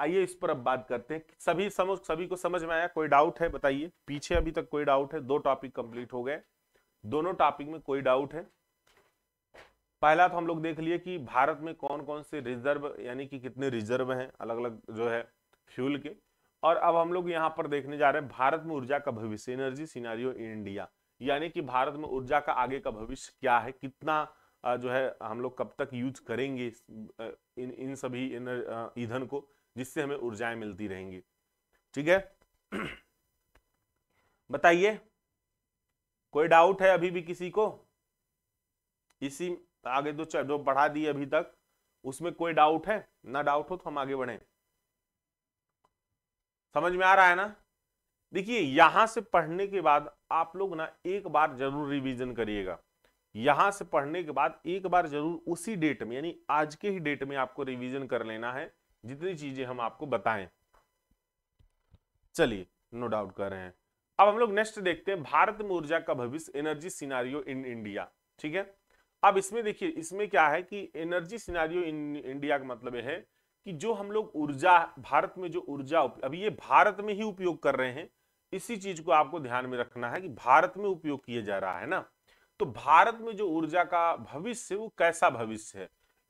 आइए इस पर अब बात करते हैं सभी समझ सभी को समझ में आया कोई डाउट है बताइए पीछे अभी तक कोई डाउट है दो टॉपिक कंप्लीट हो गए दोनों टॉपिक में कोई डाउट है पहला तो हम लोग देख लिए कि भारत में कौन कौन से रिजर्व यानी कि कितने रिजर्व हैं अलग अलग जो है फ्यूल के और अब हम लोग यहाँ पर देखने जा रहे हैं भारत में ऊर्जा का भविष्य एनर्जी सिनारियो इन इंडिया यानी कि भारत में ऊर्जा का आगे का भविष्य क्या है कितना जो है हम लोग कब तक यूज करेंगे इन इन सभी ईंधन को जिससे हमें ऊर्जाएं मिलती रहेंगी ठीक है बताइए कोई डाउट है अभी भी किसी को इसी आगे जो तो जो बढ़ा दी अभी तक उसमें कोई डाउट है ना डाउट हो तो हम आगे बढ़े समझ में आ रहा है ना देखिए यहां से पढ़ने के बाद आप लोग ना एक बार जरूर रिवीजन करिएगा यहां से पढ़ने के बाद एक बार जरूर उसी डेट में यानी आज के ही डेट में आपको रिवीजन कर लेना है जितनी चीजें हम आपको बताएं चलिए नो डाउट कर रहे हैं अब हम लोग नेक्स्ट देखते हैं भारत में ऊर्जा का भविष्य एनर्जी सिनारियो इन इंडिया ठीक है अब इसमें देखिए इसमें क्या है कि एनर्जी सिनारियो इन इंडिया का मतलब है कि जो हम लोग ऊर्जा भारत में जो ऊर्जा अभी ये भारत में ही उपयोग कर रहे हैं इसी चीज को आपको ध्यान में रखना है कि भारत में उपयोग किया जा रहा है ना तो भारत में जो ऊर्जा का भविष्य वो कैसा भविष्य है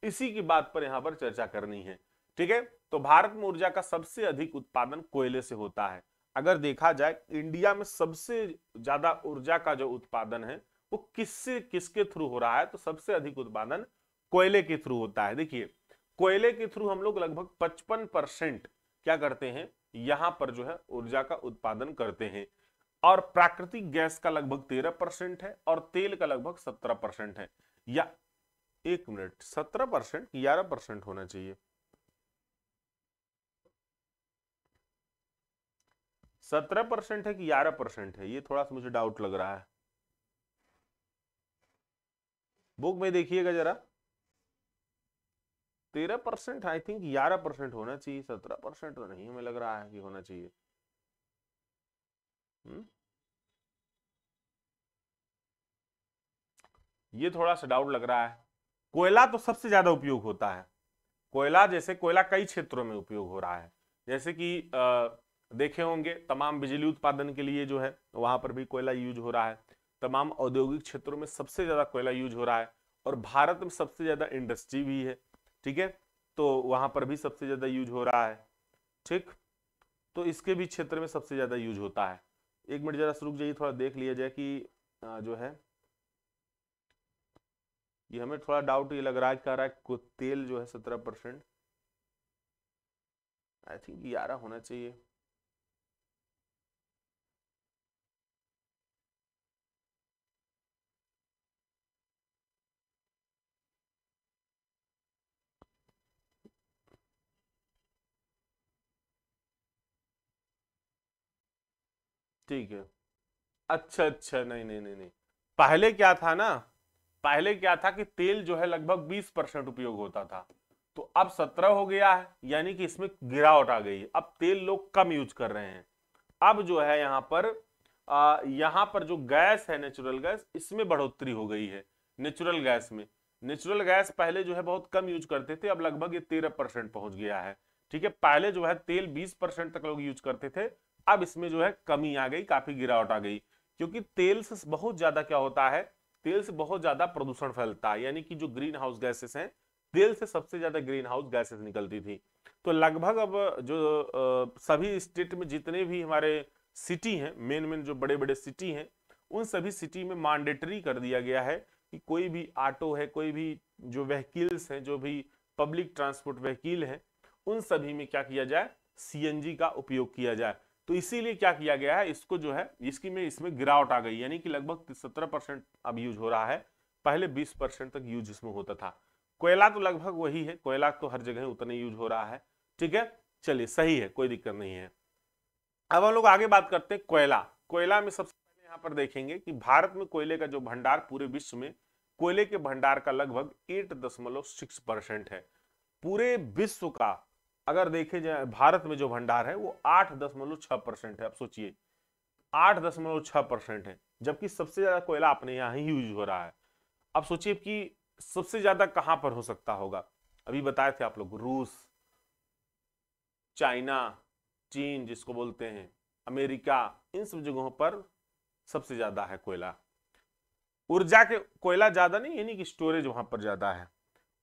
इसी की बात पर यहाँ पर चर्चा करनी है ठीक है तो भारत में ऊर्जा का सबसे अधिक उत्पादन कोयले से होता है अगर देखा जाए इंडिया में सबसे ज्यादा ऊर्जा का जो उत्पादन है वो किससे किसके थ्रू हो रहा है तो सबसे अधिक उत्पादन कोयले के थ्रू होता है देखिए कोयले के थ्रू हम लोग लगभग 55 परसेंट क्या करते हैं यहाँ पर जो है ऊर्जा का उत्पादन करते हैं और प्राकृतिक गैस का लगभग 13 परसेंट है और तेल का लगभग 17 परसेंट है या एक मिनट 17 परसेंट ग्यारह परसेंट होना चाहिए सत्रह परसेंट है कि ग्यारह परसेंट है ये थोड़ा सा मुझे डाउट लग रहा है बुक में देखिएगा जरा तेरह परसेंट आई थिंक ग्यारह परसेंट होना चाहिए सत्रह परसेंट तो नहीं हमें लग रहा है कि होना चाहिए हुँ? हम्म? ये थोड़ा सा डाउट लग रहा है कोयला तो सबसे ज्यादा उपयोग होता है कोयला जैसे कोयला कई क्षेत्रों में उपयोग हो रहा है जैसे कि देखे होंगे तमाम बिजली उत्पादन के लिए जो है वहाँ पर भी कोयला यूज हो रहा है तमाम औद्योगिक क्षेत्रों में सबसे ज़्यादा कोयला यूज हो रहा है और भारत में सबसे ज़्यादा इंडस्ट्री भी है ठीक है तो वहाँ पर भी सबसे ज़्यादा यूज हो रहा है ठीक तो इसके भी क्षेत्र में सबसे ज़्यादा यूज होता है एक मिनट जरा रुक जाइए थोड़ा देख लिया जाए कि जो है ये हमें थोड़ा डाउट ये लग रहा है कह रहा है तेल जो है सत्रह परसेंट आई थिंक ग्यारह होना चाहिए ठीक है अच्छा अच्छा नहीं नहीं नहीं नहीं पहले क्या था ना पहले क्या था कि तेल जो है लगभग 20 परसेंट उपयोग होता था तो अब 17 हो गया है यानी कि इसमें गिरावट आ गई अब तेल लोग कम यूज कर रहे हैं अब जो है यहाँ पर आ, यहाँ पर जो गैस है नेचुरल गैस इसमें बढ़ोतरी हो गई है नेचुरल गैस में नेचुरल गैस पहले जो है बहुत कम यूज करते थे अब लगभग ये तेरह परसेंट पहुंच गया है ठीक है पहले जो है तेल बीस परसेंट तक लोग यूज करते थे अब इसमें जो है कमी आ गई काफी गिरावट आ गई क्योंकि तेल से बहुत ज्यादा क्या होता है तेल से बहुत ज्यादा प्रदूषण फैलता है यानी कि जो ग्रीन हाउस गैसेस हैं तेल से सबसे ज्यादा ग्रीन हाउस गैसेस निकलती थी तो लगभग अब जो सभी स्टेट में जितने भी हमारे सिटी हैं मेन मेन जो बड़े बड़े सिटी हैं उन सभी सिटी में मैंडेटरी कर दिया गया है कि कोई भी ऑटो है कोई भी जो व्हीकिल्स हैं जो भी पब्लिक ट्रांसपोर्ट व्हीकिल हैं उन सभी में क्या किया जाए सी का उपयोग किया जाए तो इसीलिए क्या किया गया है इसको जो है इसकी में इसमें गिरावट आ गई यानी कि लगभग सत्रह परसेंट अब यूज हो रहा है पहले बीस परसेंट तक यूज इसमें होता था कोयला तो लगभग वही है कोयला तो हर जगह उतना यूज हो रहा है ठीक है चलिए सही है कोई दिक्कत नहीं है अब हम लोग आगे बात करते हैं कोयला कोयला में सबसे पहले यहाँ पर देखेंगे कि भारत में कोयले का जो भंडार पूरे विश्व में कोयले के भंडार का लगभग एट दशमलव सिक्स परसेंट है पूरे विश्व का अगर देखे जाए भारत में जो भंडार है वो आठ दशमलव छह परसेंट है आप सोचिए आठ दशमलव छह परसेंट है जबकि सबसे ज़्यादा कोयला अपने यहाँ ही यूज हो रहा है आप सोचिए कि सबसे ज़्यादा कहाँ पर हो सकता होगा अभी बताए थे आप लोग रूस चाइना चीन जिसको बोलते हैं अमेरिका इन सब जगहों पर सबसे ज़्यादा है कोयला ऊर्जा के कोयला ज़्यादा नहीं यानी कि स्टोरेज वहां पर ज़्यादा है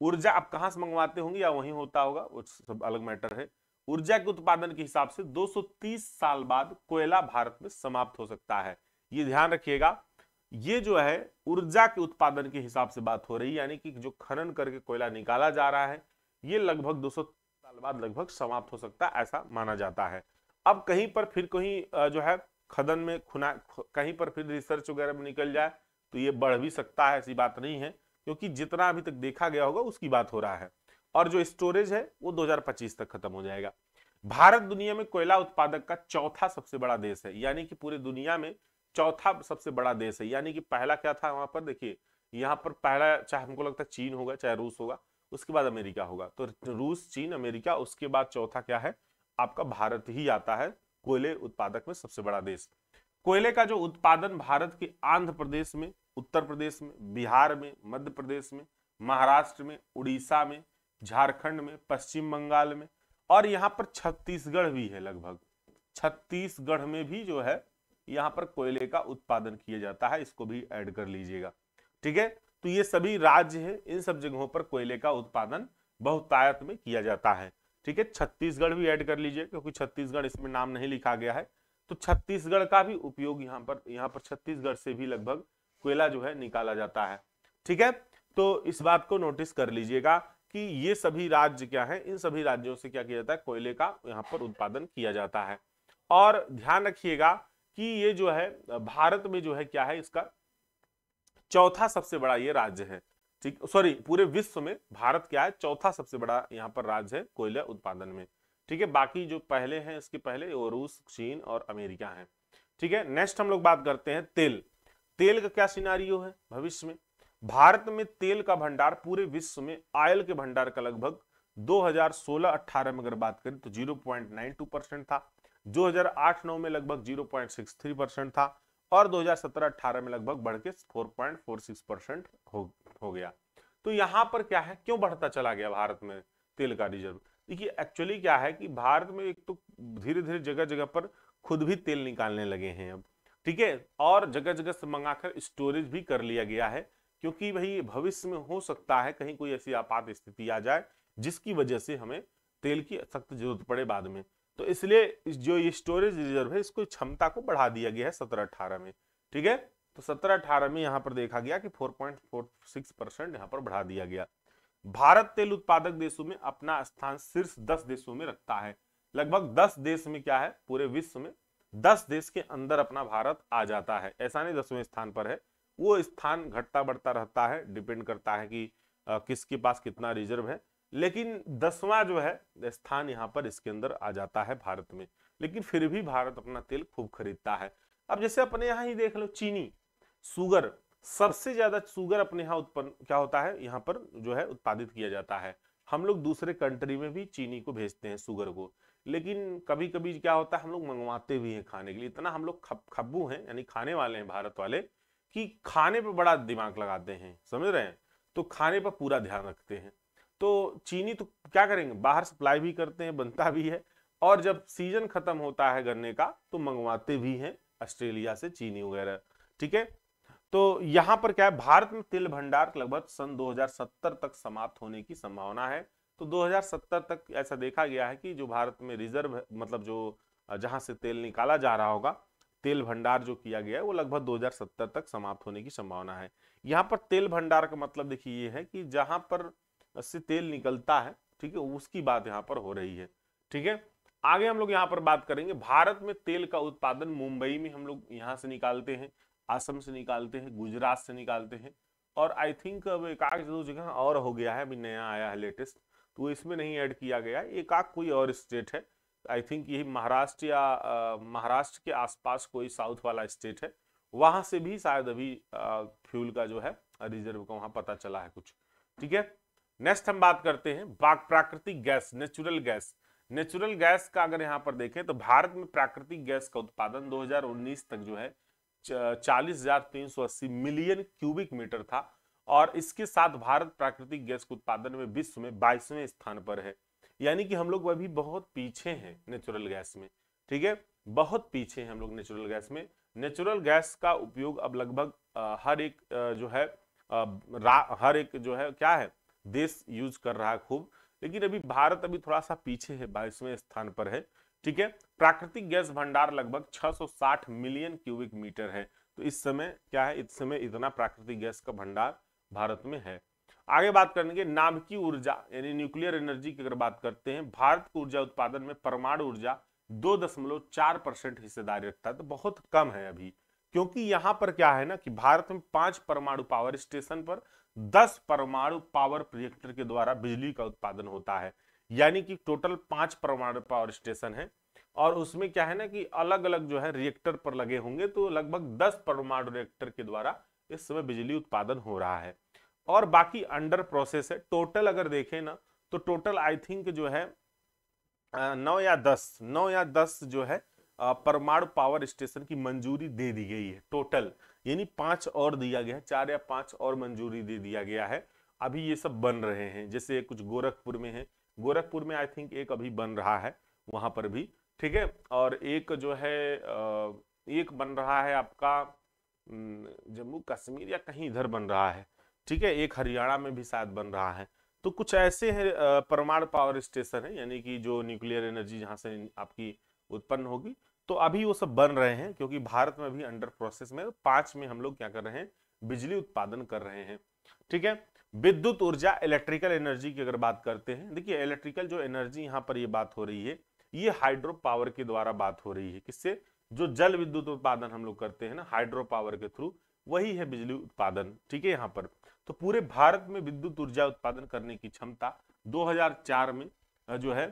ऊर्जा आप कहाँ से मंगवाते होंगे या वहीं होता होगा वो सब अलग मैटर है ऊर्जा के उत्पादन के हिसाब से 230 साल बाद कोयला भारत में समाप्त हो सकता है ये ध्यान रखिएगा ये जो है ऊर्जा के उत्पादन के हिसाब से बात हो रही है यानी कि जो खनन करके कोयला निकाला जा रहा है ये लगभग 200 साल बाद लगभग समाप्त हो सकता है ऐसा माना जाता है अब कहीं पर फिर कहीं जो है खदन में खुना कहीं पर फिर रिसर्च वगैरह में निकल जाए तो ये बढ़ भी सकता है ऐसी बात नहीं है क्योंकि जितना अभी तक देखा गया होगा उसकी बात हो रहा है और जो स्टोरेज है वो 2025 तक खत्म हो जाएगा भारत दुनिया में कोयला उत्पादक का चौथा सबसे बड़ा देश है यानी कि पूरे दुनिया में चौथा सबसे बड़ा देश है यानी कि पहला क्या था वहां पर देखिए यहाँ पर पहला चाहे हमको लगता है चीन होगा चाहे रूस होगा उसके बाद अमेरिका होगा तो रूस चीन अमेरिका उसके बाद चौथा क्या है आपका भारत ही आता है कोयले उत्पादक में सबसे बड़ा देश कोयले का जो उत्पादन भारत के आंध्र प्रदेश में उत्तर प्रदेश में बिहार में मध्य प्रदेश में महाराष्ट्र में उड़ीसा में झारखंड में पश्चिम बंगाल में और यहाँ पर छत्तीसगढ़ भी है लगभग छत्तीसगढ़ में भी जो है यहाँ पर कोयले का उत्पादन किया जाता है इसको भी ऐड कर लीजिएगा ठीक है तो ये सभी राज्य है इन सब जगहों पर कोयले का उत्पादन बहुतायत में किया जाता है ठीक है छत्तीसगढ़ भी ऐड कर लीजिए क्योंकि छत्तीसगढ़ इसमें नाम नहीं लिखा गया है तो छत्तीसगढ़ का भी उपयोग यहाँ पर यहाँ पर छत्तीसगढ़ से भी लगभग कोयला जो है निकाला जाता है ठीक है तो इस बात को नोटिस कर लीजिएगा कि ये सभी राज्य क्या है इन सभी राज्यों से क्या किया जाता है कोयले का यहाँ पर उत्पादन किया जाता है और ध्यान रखिएगा कि ये जो है भारत में जो है क्या है इसका चौथा सबसे बड़ा ये राज्य है ठीक सॉरी पूरे विश्व में भारत क्या है चौथा सबसे बड़ा यहाँ पर राज्य है कोयला उत्पादन में ठीक है बाकी जो पहले हैं इसके पहले वो रूस चीन और अमेरिका हैं ठीक है नेक्स्ट हम लोग बात करते हैं तेल तेल का क्या सिनारियो है भविष्य में भारत में तेल का भंडार पूरे विश्व में आयल के भंडार का लगभग 2016-18 में अगर बात करें तो 0.92 परसेंट था 2008-9 में लगभग 0.63 परसेंट था और 2017-18 में लगभग बढ़ के फोर परसेंट हो, हो गया तो यहाँ पर क्या है क्यों बढ़ता चला गया भारत में तेल का रिजर्व देखिए एक्चुअली क्या है कि भारत में एक तो धीरे धीरे जगह जगह पर खुद भी तेल निकालने लगे हैं अब ठीक है और जगह जगह से मंगाकर स्टोरेज भी कर लिया गया है क्योंकि भाई भविष्य में हो सकता है कहीं कोई ऐसी आपात स्थिति आ जाए जिसकी वजह से हमें तेल की सख्त जरूरत पड़े बाद में तो इसलिए जो ये स्टोरेज रिजर्व है इसको क्षमता को बढ़ा दिया गया है सत्रह अठारह में ठीक है तो सत्रह अठारह में यहाँ पर देखा गया कि 4.46 परसेंट यहाँ पर बढ़ा दिया गया भारत तेल उत्पादक देशों में अपना स्थान शीर्ष दस देशों में रखता है लगभग दस देश में क्या है पूरे विश्व में दस देश के अंदर अपना भारत आ जाता है ऐसा नहीं दसवें स्थान पर है वो स्थान घटता बढ़ता रहता है डिपेंड करता है कि किसके पास कितना रिजर्व है लेकिन दसवां जो है स्थान यहाँ पर इसके अंदर आ जाता है भारत में लेकिन फिर भी भारत अपना तेल खूब खरीदता है अब जैसे अपने यहाँ ही देख लो चीनी सुगर सबसे ज्यादा सुगर अपने यहाँ उत्पन्न क्या होता है यहाँ पर जो है उत्पादित किया जाता है हम लोग दूसरे कंट्री में भी चीनी को भेजते हैं सुगर को लेकिन कभी कभी क्या होता है हम लोग मंगवाते भी हैं खाने के लिए इतना हम लोग खप खब्बू हैं यानी खाने वाले हैं भारत वाले कि खाने पर बड़ा दिमाग लगाते हैं समझ रहे हैं तो खाने पर पूरा ध्यान रखते हैं तो चीनी तो क्या करेंगे बाहर सप्लाई भी करते हैं बनता भी है और जब सीजन खत्म होता है गन्ने का तो मंगवाते भी हैं ऑस्ट्रेलिया से चीनी वगैरह ठीक है तो यहाँ पर क्या है भारत में तेल भंडार लगभग सन 2070 तक समाप्त होने की संभावना है तो 2070 तक ऐसा देखा गया है कि जो भारत में रिजर्व मतलब जो जहां से तेल निकाला जा रहा होगा तेल भंडार जो किया गया है वो लगभग 2070 तक समाप्त होने की संभावना है यहाँ पर तेल भंडार का मतलब देखिए ये है कि जहां पर से तेल निकलता है ठीक है उसकी बात यहाँ पर हो रही है ठीक है आगे हम लोग यहाँ पर बात करेंगे भारत में तेल का उत्पादन मुंबई में हम लोग यहाँ से निकालते हैं असम से निकालते हैं गुजरात से निकालते हैं और आई थिंक अब एक आध दो जगह और हो गया है अभी नया आया है लेटेस्ट तो इसमें नहीं ऐड किया गया एक आग कोई और स्टेट है आई थिंक यही महाराष्ट्र या महाराष्ट्र के आसपास कोई साउथ वाला स्टेट है वहाँ से भी शायद अभी फ्यूल का जो है रिजर्व का वहाँ पता चला है कुछ ठीक है नेक्स्ट हम बात करते हैं प्राकृतिक गैस नेचुरल गैस नेचुरल गैस का अगर यहाँ पर देखें तो भारत में प्राकृतिक गैस का उत्पादन 2019 तक जो है चालीस मिलियन क्यूबिक मीटर था और इसके साथ भारत प्राकृतिक गैस के उत्पादन में विश्व में बाईसवें स्थान पर है यानी कि हम लोग अभी बहुत पीछे हैं नेचुरल गैस में ठीक है बहुत पीछे हैं हम लोग नेचुरल गैस में नेचुरल गैस का उपयोग अब लगभग हर एक जो है हर एक जो है क्या है देश यूज कर रहा है खूब लेकिन अभी भारत अभी थोड़ा सा पीछे है बाईसवें स्थान पर है ठीक है प्राकृतिक गैस भंडार लगभग 660 मिलियन क्यूबिक मीटर है तो इस समय क्या है इस समय इतना प्राकृतिक गैस का भंडार भारत में है आगे बात करेंगे नाभिकीय ऊर्जा यानी न्यूक्लियर एनर्जी की अगर बात करते हैं भारत ऊर्जा उत्पादन में परमाणु ऊर्जा दो दशमलव चार परसेंट हिस्सेदारी रखता है तो बहुत कम है अभी क्योंकि यहाँ पर क्या है ना कि भारत में पांच परमाणु पावर स्टेशन पर दस परमाणु पावर प्रोजेक्टर के द्वारा बिजली का उत्पादन होता है यानी कि टोटल पांच परमाणु पावर स्टेशन है और उसमें क्या है ना कि अलग अलग जो है रिएक्टर पर लगे होंगे तो लगभग दस परमाणु रिएक्टर के द्वारा इस समय बिजली उत्पादन हो रहा है और बाकी अंडर प्रोसेस है टोटल अगर देखें ना तो टोटल आई थिंक जो है नौ या दस नौ या दस जो है परमाणु पावर स्टेशन की मंजूरी दे दी गई है टोटल यानी पांच और दिया गया है चार या पांच और मंजूरी दे दिया गया है अभी ये सब बन रहे हैं जैसे कुछ गोरखपुर में है गोरखपुर में आई थिंक एक अभी बन रहा है वहां पर भी ठीक है और एक जो है एक बन रहा है आपका जम्मू कश्मीर या कहीं इधर बन रहा है ठीक है एक हरियाणा में भी शायद बन रहा है तो कुछ ऐसे हैं परमाणु पावर स्टेशन है यानी कि जो न्यूक्लियर एनर्जी जहाँ से आपकी उत्पन्न होगी तो अभी वो सब बन रहे हैं क्योंकि भारत में भी अंडर प्रोसेस में पांच में हम लोग क्या कर रहे हैं बिजली उत्पादन कर रहे हैं ठीक है विद्युत ऊर्जा इलेक्ट्रिकल एनर्जी की अगर बात करते हैं देखिए इलेक्ट्रिकल जो एनर्जी यहाँ पर ये बात हो रही है ये हाइड्रो पावर के द्वारा बात हो रही है किससे जो जल विद्युत उत्पादन हम लोग करते हैं ना हाइड्रो पावर के थ्रू वही है बिजली उत्पादन ठीक है यहाँ पर तो पूरे भारत में विद्युत ऊर्जा उत्पादन करने की क्षमता 2004 में जो है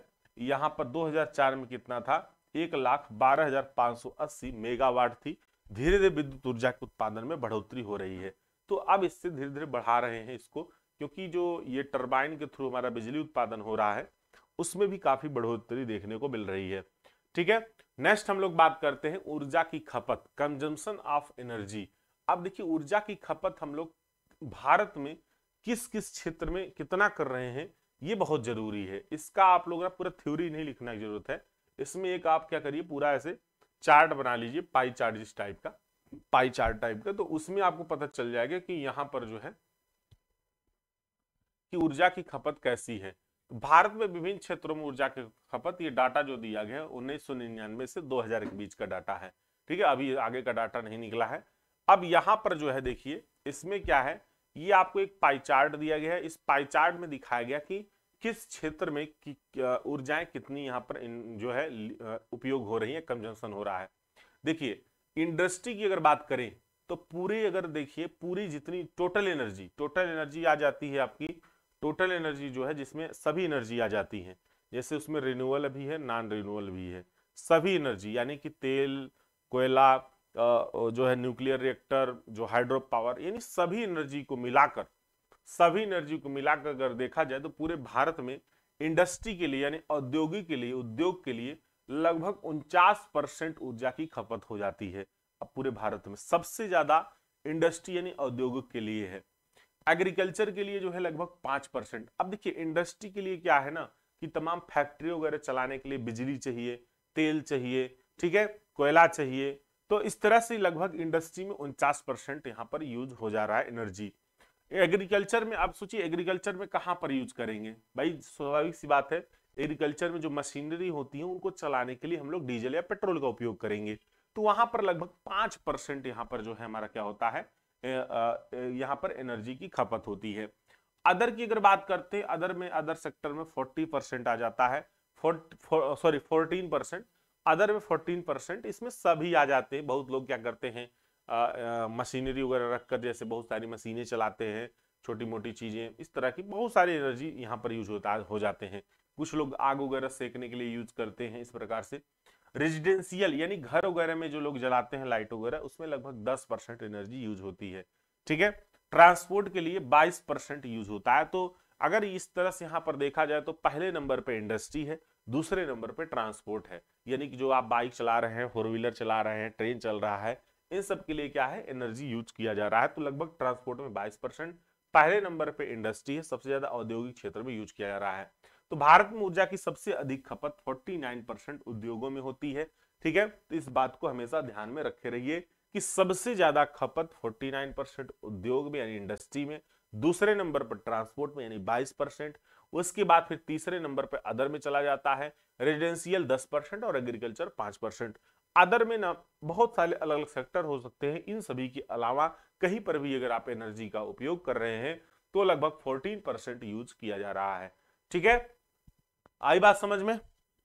यहाँ पर 2004 में कितना था एक लाख बारह हजार पाँच सौ अस्सी मेगावाट थी धीरे धीरे विद्युत ऊर्जा के उत्पादन में बढ़ोतरी हो रही है तो अब इससे धीरे धीरे बढ़ा रहे हैं इसको क्योंकि जो ये टर्बाइन के थ्रू हमारा बिजली उत्पादन हो रहा है उसमें भी काफी बढ़ोतरी देखने को मिल रही है ठीक है नेक्स्ट हम लोग बात करते हैं ऊर्जा की खपत कंजम्पन ऑफ एनर्जी अब देखिए ऊर्जा की खपत हम लोग भारत में किस किस क्षेत्र में कितना कर रहे हैं ये बहुत जरूरी है इसका आप लोग पूरा थ्योरी नहीं लिखना की जरूरत है इसमें एक आप क्या करिए पूरा ऐसे चार्ट बना लीजिए पाई चार्ट जिस टाइप का पाई चार्ट टाइप का तो उसमें आपको पता चल जाएगा कि यहाँ पर जो है कि ऊर्जा की खपत कैसी है भारत में विभिन्न क्षेत्रों में ऊर्जा की खपत ये डाटा जो दिया गया उन्नीस सौ निन्यानवे से दो हजार के बीच का डाटा है ठीक है अभी आगे का डाटा नहीं निकला है अब यहाँ पर जो है देखिए इसमें क्या है ये आपको एक पाईचार्ट दिया गया है इस पाईचार्ट में दिखाया गया कि किस क्षेत्र में कि ऊर्जाएं कितनी यहाँ पर जो है उपयोग हो रही है कंजम्पशन हो रहा है देखिए इंडस्ट्री की अगर बात करें तो पूरी अगर देखिए पूरी जितनी टोटल एनर्जी टोटल एनर्जी आ जाती है आपकी टोटल एनर्जी जो है जिसमें सभी एनर्जी आ जाती है जैसे उसमें रिन्यूअल भी है नॉन रिन्यूअल भी है सभी एनर्जी यानी कि तेल कोयला जो है न्यूक्लियर रिएक्टर जो हाइड्रो पावर यानी सभी एनर्जी को मिलाकर सभी एनर्जी को मिलाकर अगर देखा जाए तो पूरे भारत में इंडस्ट्री के लिए यानी औद्योगिक के लिए उद्योग के लिए लगभग उनचास परसेंट ऊर्जा की खपत हो जाती है अब पूरे भारत में सबसे ज्यादा इंडस्ट्री यानी औद्योगिक के लिए है एग्रीकल्चर के लिए जो है लगभग पांच परसेंट अब देखिए इंडस्ट्री के लिए क्या है ना कि तमाम फैक्ट्री वगैरह चलाने के लिए बिजली चाहिए तेल चाहिए ठीक है कोयला चाहिए तो इस तरह से लगभग इंडस्ट्री में उनचास परसेंट यहाँ पर यूज हो जा रहा है एनर्जी एग्रीकल्चर में आप सोचिए एग्रीकल्चर में कहाँ पर यूज करेंगे भाई स्वाभाविक सी बात है एग्रीकल्चर में जो मशीनरी होती है उनको चलाने के लिए हम लोग डीजल या पेट्रोल का उपयोग करेंगे तो वहां पर लगभग पांच परसेंट यहाँ पर जो है हमारा क्या होता है यहाँ पर एनर्जी की खपत होती है अदर की अगर बात करते हैं अदर में अदर सेक्टर में 40 परसेंट आ जाता है सॉरी 14 परसेंट अदर में 14 परसेंट इसमें सभी आ जाते हैं बहुत लोग क्या करते हैं मशीनरी वगैरह रख कर जैसे बहुत सारी मशीनें चलाते हैं छोटी मोटी चीज़ें इस तरह की बहुत सारी एनर्जी यहाँ पर यूज होता हो जाते हैं कुछ लोग आग वगैरह सेकने के लिए यूज करते हैं इस प्रकार से रेजिडेंशियल यानी घर वगैरह में जो लोग जलाते हैं लाइट वगैरह उसमें लगभग दस परसेंट एनर्जी यूज होती है ठीक है ट्रांसपोर्ट के लिए बाईस परसेंट यूज होता है तो अगर इस तरह से यहाँ पर देखा जाए तो पहले नंबर पे इंडस्ट्री है दूसरे नंबर पे ट्रांसपोर्ट है यानी कि जो आप बाइक चला रहे हैं फोर व्हीलर चला रहे हैं ट्रेन चल रहा है इन सब के लिए क्या है एनर्जी यूज किया जा रहा है तो लगभग ट्रांसपोर्ट में बाईस परसेंट पहले नंबर पे इंडस्ट्री है सबसे ज्यादा औद्योगिक क्षेत्र में यूज किया जा रहा है तो भारत में ऊर्जा की सबसे अधिक खपत 49 परसेंट उद्योगों में होती है ठीक है तो इस बात को हमेशा ध्यान में रखे रहिए कि सबसे ज्यादा खपत 49 परसेंट उद्योग में यानी इंडस्ट्री में दूसरे नंबर पर ट्रांसपोर्ट में यानी 22 परसेंट उसके बाद फिर तीसरे नंबर पर अदर में चला जाता है रेजिडेंशियल दस परसेंट और एग्रीकल्चर पांच परसेंट अदर में ना बहुत सारे अलग अलग सेक्टर हो सकते हैं इन सभी के अलावा कहीं पर भी अगर आप एनर्जी का उपयोग कर रहे हैं तो लगभग 14 परसेंट यूज किया जा रहा है ठीक है आई बात समझ में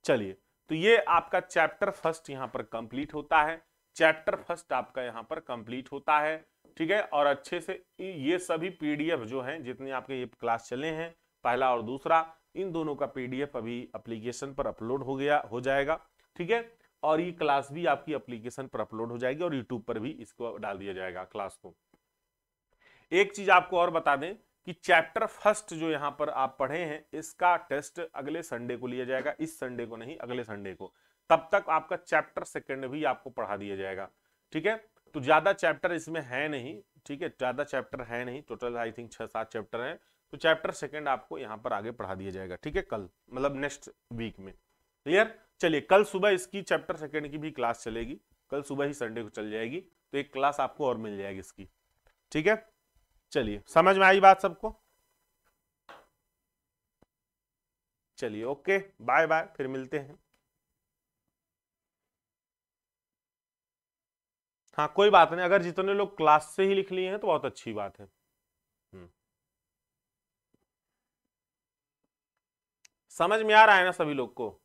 चलिए तो ये आपका चैप्टर फर्स्ट यहाँ पर कंप्लीट होता है चैप्टर फर्स्ट आपका यहाँ पर कंप्लीट होता है ठीक है और अच्छे से ये सभी पीडीएफ जो हैं जितने आपके ये क्लास चले हैं पहला और दूसरा इन दोनों का पीडीएफ अभी एप्लीकेशन पर अपलोड हो गया हो जाएगा ठीक है और ये क्लास भी आपकी अप्लीकेशन पर अपलोड हो जाएगी और यूट्यूब पर भी इसको डाल दिया जाएगा क्लास को एक चीज आपको और बता दें कि चैप्टर फर्स्ट जो यहां पर आप पढ़े हैं इसका टेस्ट अगले संडे को लिया जाएगा इस संडे को नहीं अगले संडे को तब तक आपका चैप्टर सेकंड भी आपको पढ़ा दिया जाएगा ठीक है तो ज्यादा चैप्टर इसमें है नहीं ठीक है ज्यादा चैप्टर है नहीं टोटल आई थिंक छह सात चैप्टर है तो चैप्टर सेकेंड आपको यहाँ पर आगे पढ़ा दिया जाएगा ठीक है कल मतलब नेक्स्ट वीक में क्लियर चलिए कल सुबह इसकी चैप्टर सेकेंड की भी क्लास चलेगी कल सुबह ही संडे को चल जाएगी तो एक क्लास आपको और मिल जाएगी इसकी ठीक है चलिए समझ में आई बात सबको चलिए ओके बाय बाय फिर मिलते हैं हाँ कोई बात नहीं अगर जितने लोग क्लास से ही लिख लिए हैं तो बहुत अच्छी बात है हम्म। समझ में आ रहा है ना सभी लोग को